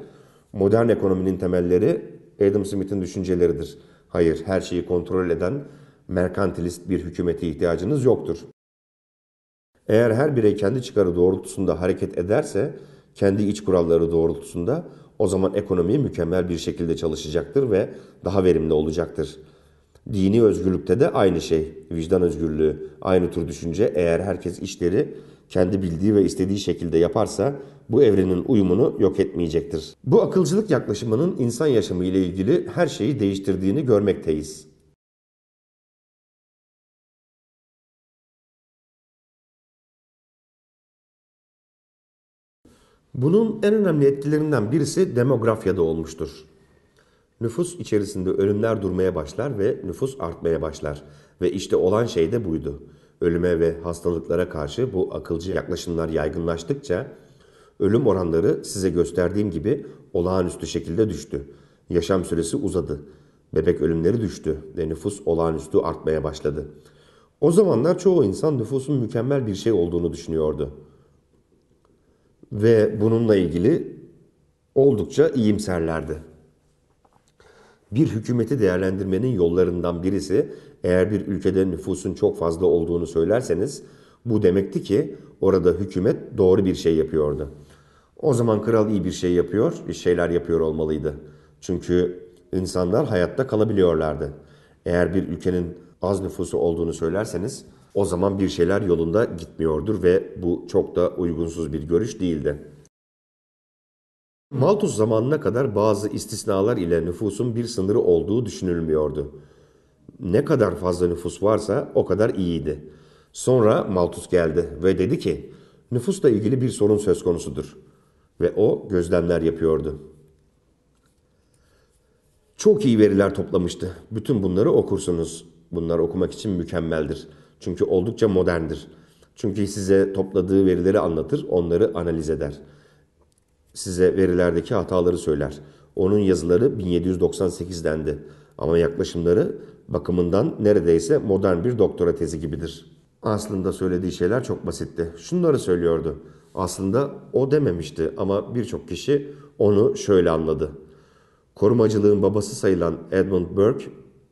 Modern ekonominin temelleri Adam Smith'in düşünceleridir. Hayır, her şeyi kontrol eden merkantilist bir hükümete ihtiyacınız yoktur. Eğer her birey kendi çıkarı doğrultusunda hareket ederse, kendi iç kuralları doğrultusunda o zaman ekonomi mükemmel bir şekilde çalışacaktır ve daha verimli olacaktır. Dini özgürlükte de aynı şey. Vicdan özgürlüğü, aynı tür düşünce. Eğer herkes işleri kendi bildiği ve istediği şekilde yaparsa bu evrenin uyumunu yok etmeyecektir. Bu akılcılık yaklaşımının insan yaşamı ile ilgili her şeyi değiştirdiğini görmekteyiz. Bunun en önemli etkilerinden birisi demografyada olmuştur. Nüfus içerisinde ölümler durmaya başlar ve nüfus artmaya başlar. Ve işte olan şey de buydu. Ölüme ve hastalıklara karşı bu akılcı yaklaşımlar yaygınlaştıkça ölüm oranları size gösterdiğim gibi olağanüstü şekilde düştü. Yaşam süresi uzadı. Bebek ölümleri düştü ve nüfus olağanüstü artmaya başladı. O zamanlar çoğu insan nüfusun mükemmel bir şey olduğunu düşünüyordu ve bununla ilgili oldukça iyimserlerdi. Bir hükümeti değerlendirmenin yollarından birisi eğer bir ülkede nüfusun çok fazla olduğunu söylerseniz bu demekti ki orada hükümet doğru bir şey yapıyordu. O zaman kral iyi bir şey yapıyor, bir şeyler yapıyor olmalıydı. Çünkü insanlar hayatta kalabiliyorlardı. Eğer bir ülkenin az nüfusu olduğunu söylerseniz o zaman bir şeyler yolunda gitmiyordur ve bu çok da uygunsuz bir görüş değildi. Malthus zamanına kadar bazı istisnalar ile nüfusun bir sınırı olduğu düşünülmüyordu. Ne kadar fazla nüfus varsa o kadar iyiydi. Sonra Malthus geldi ve dedi ki nüfusla ilgili bir sorun söz konusudur. Ve o gözlemler yapıyordu. Çok iyi veriler toplamıştı. Bütün bunları okursunuz. Bunlar okumak için mükemmeldir.'' Çünkü oldukça moderndir. Çünkü size topladığı verileri anlatır, onları analiz eder. Size verilerdeki hataları söyler. Onun yazıları 1798'dendi, Ama yaklaşımları bakımından neredeyse modern bir doktora tezi gibidir. Aslında söylediği şeyler çok basitti. Şunları söylüyordu. Aslında o dememişti ama birçok kişi onu şöyle anladı. Korumacılığın babası sayılan Edmund Burke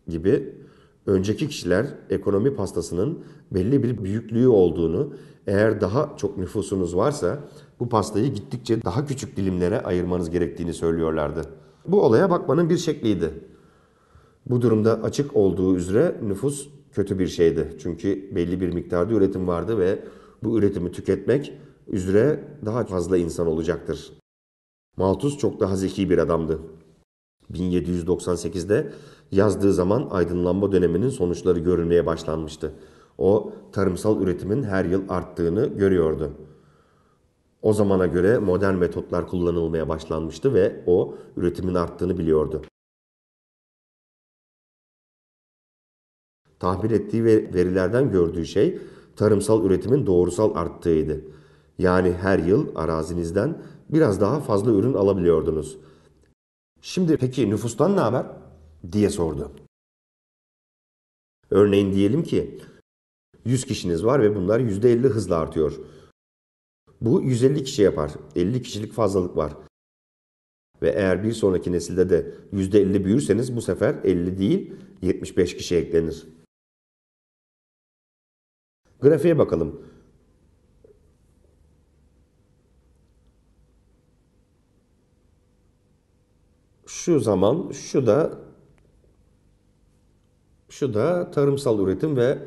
gibi önceki kişiler ekonomi pastasının belli bir büyüklüğü olduğunu, eğer daha çok nüfusunuz varsa bu pastayı gittikçe daha küçük dilimlere ayırmanız gerektiğini söylüyorlardı. Bu olaya bakmanın bir şekliydi. Bu durumda açık olduğu üzere nüfus kötü bir şeydi. Çünkü belli bir miktarda üretim vardı ve bu üretimi tüketmek üzere daha fazla insan olacaktır. Malthus çok daha zeki bir adamdı. 1798'de yazdığı zaman aydınlanma döneminin sonuçları görülmeye başlanmıştı. O tarımsal üretimin her yıl arttığını görüyordu. O
zamana göre modern metotlar kullanılmaya başlanmıştı ve o üretimin arttığını biliyordu. Tahmin ettiği verilerden gördüğü şey tarımsal üretimin doğrusal arttığıydı. Yani her yıl
arazinizden biraz daha fazla ürün alabiliyordunuz. Şimdi peki nüfustan
ne haber? diye sordu. Örneğin diyelim ki 100 kişiniz var ve bunlar %50 hızla artıyor. Bu 150 kişi
yapar. 50 kişilik fazlalık var. Ve eğer bir sonraki nesilde de %50 büyürseniz bu sefer 50 değil 75 kişi eklenir. Grafiğe bakalım. Şu zaman şu da şu da tarımsal üretim ve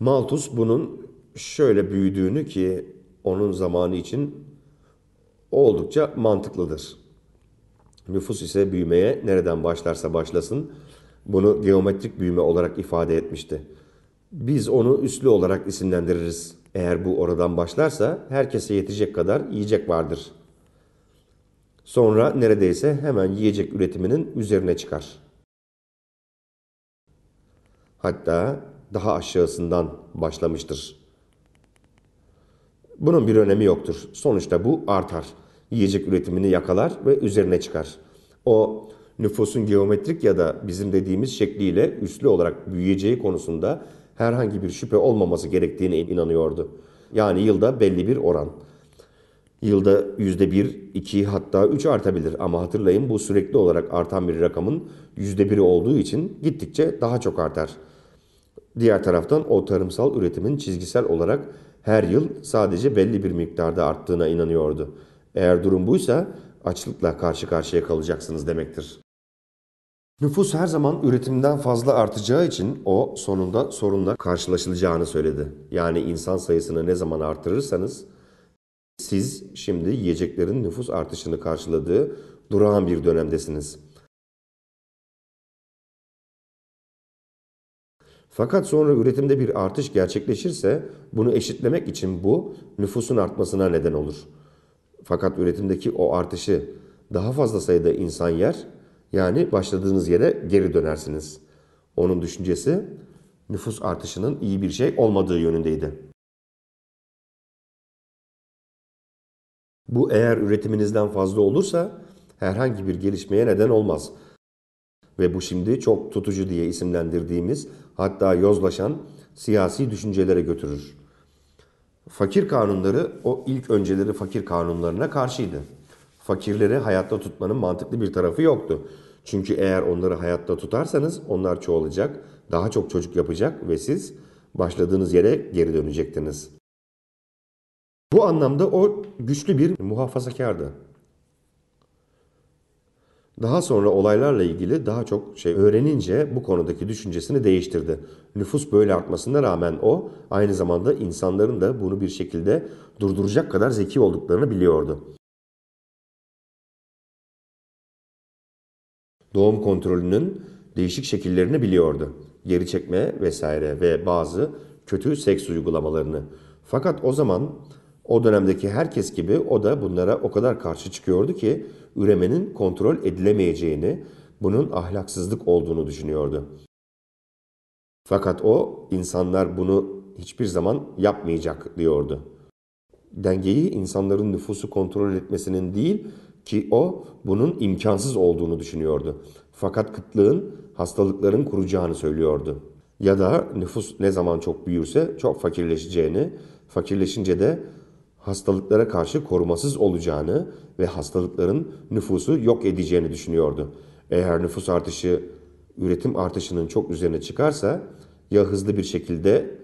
Malthus bunun şöyle büyüdüğünü ki onun zamanı için oldukça mantıklıdır. Nüfus ise büyümeye nereden başlarsa başlasın bunu geometrik büyüme olarak ifade etmişti. Biz onu üslü olarak isimlendiririz. Eğer bu oradan başlarsa herkese yetecek kadar yiyecek vardır.'' Sonra neredeyse hemen yiyecek üretiminin üzerine çıkar. Hatta daha aşağısından başlamıştır. Bunun bir önemi yoktur. Sonuçta bu artar. Yiyecek üretimini yakalar ve üzerine çıkar. O nüfusun geometrik ya da bizim dediğimiz şekliyle üslü olarak büyüyeceği konusunda herhangi bir şüphe olmaması gerektiğine inanıyordu. Yani yılda belli bir oran. Yılda %1, 2 hatta 3 artabilir ama hatırlayın bu sürekli olarak artan bir rakamın %1'i olduğu için gittikçe daha çok artar. Diğer taraftan o tarımsal üretimin çizgisel olarak her yıl sadece belli bir miktarda arttığına inanıyordu. Eğer durum buysa açlıkla karşı karşıya kalacaksınız demektir. Nüfus her zaman üretimden fazla artacağı için o sonunda sorunla karşılaşılacağını söyledi. Yani insan sayısını ne zaman artırırsanız siz
şimdi yiyeceklerin nüfus artışını karşıladığı durağan bir dönemdesiniz. Fakat sonra üretimde bir artış gerçekleşirse bunu eşitlemek için bu nüfusun artmasına neden olur.
Fakat üretimdeki o artışı daha fazla sayıda insan yer yani
başladığınız yere geri dönersiniz. Onun düşüncesi nüfus artışının iyi bir şey olmadığı yönündeydi. Bu eğer üretiminizden fazla olursa herhangi bir gelişmeye neden olmaz.
Ve bu şimdi çok tutucu diye isimlendirdiğimiz hatta yozlaşan siyasi düşüncelere götürür. Fakir kanunları o ilk önceleri fakir kanunlarına karşıydı. Fakirleri hayatta tutmanın mantıklı bir tarafı yoktu. Çünkü eğer onları hayatta tutarsanız onlar çoğalacak, daha çok çocuk yapacak ve siz başladığınız yere geri dönecektiniz. Bu anlamda o güçlü bir muhafazakardı. Daha sonra olaylarla ilgili daha çok şey öğrenince bu konudaki düşüncesini değiştirdi. Nüfus böyle artmasına rağmen
o aynı zamanda insanların da bunu bir şekilde durduracak kadar zeki olduklarını biliyordu. Doğum kontrolünün değişik şekillerini biliyordu. Geri çekme vesaire ve bazı
kötü seks uygulamalarını. Fakat o zaman o dönemdeki herkes gibi o da bunlara o kadar karşı çıkıyordu ki üremenin kontrol edilemeyeceğini, bunun ahlaksızlık olduğunu düşünüyordu. Fakat o insanlar bunu hiçbir zaman yapmayacak diyordu. Dengeyi insanların nüfusu kontrol etmesinin değil ki o bunun imkansız olduğunu düşünüyordu. Fakat kıtlığın hastalıkların kuracağını söylüyordu. Ya da nüfus ne zaman çok büyürse çok fakirleşeceğini, fakirleşince de hastalıklara karşı korumasız olacağını ve hastalıkların nüfusu yok edeceğini düşünüyordu. Eğer nüfus artışı üretim artışının çok üzerine çıkarsa ya hızlı bir şekilde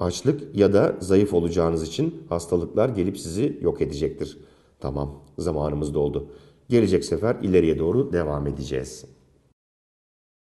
açlık ya da zayıf olacağınız için hastalıklar gelip sizi yok edecektir. Tamam, zamanımız doldu. Gelecek sefer ileriye doğru devam edeceğiz.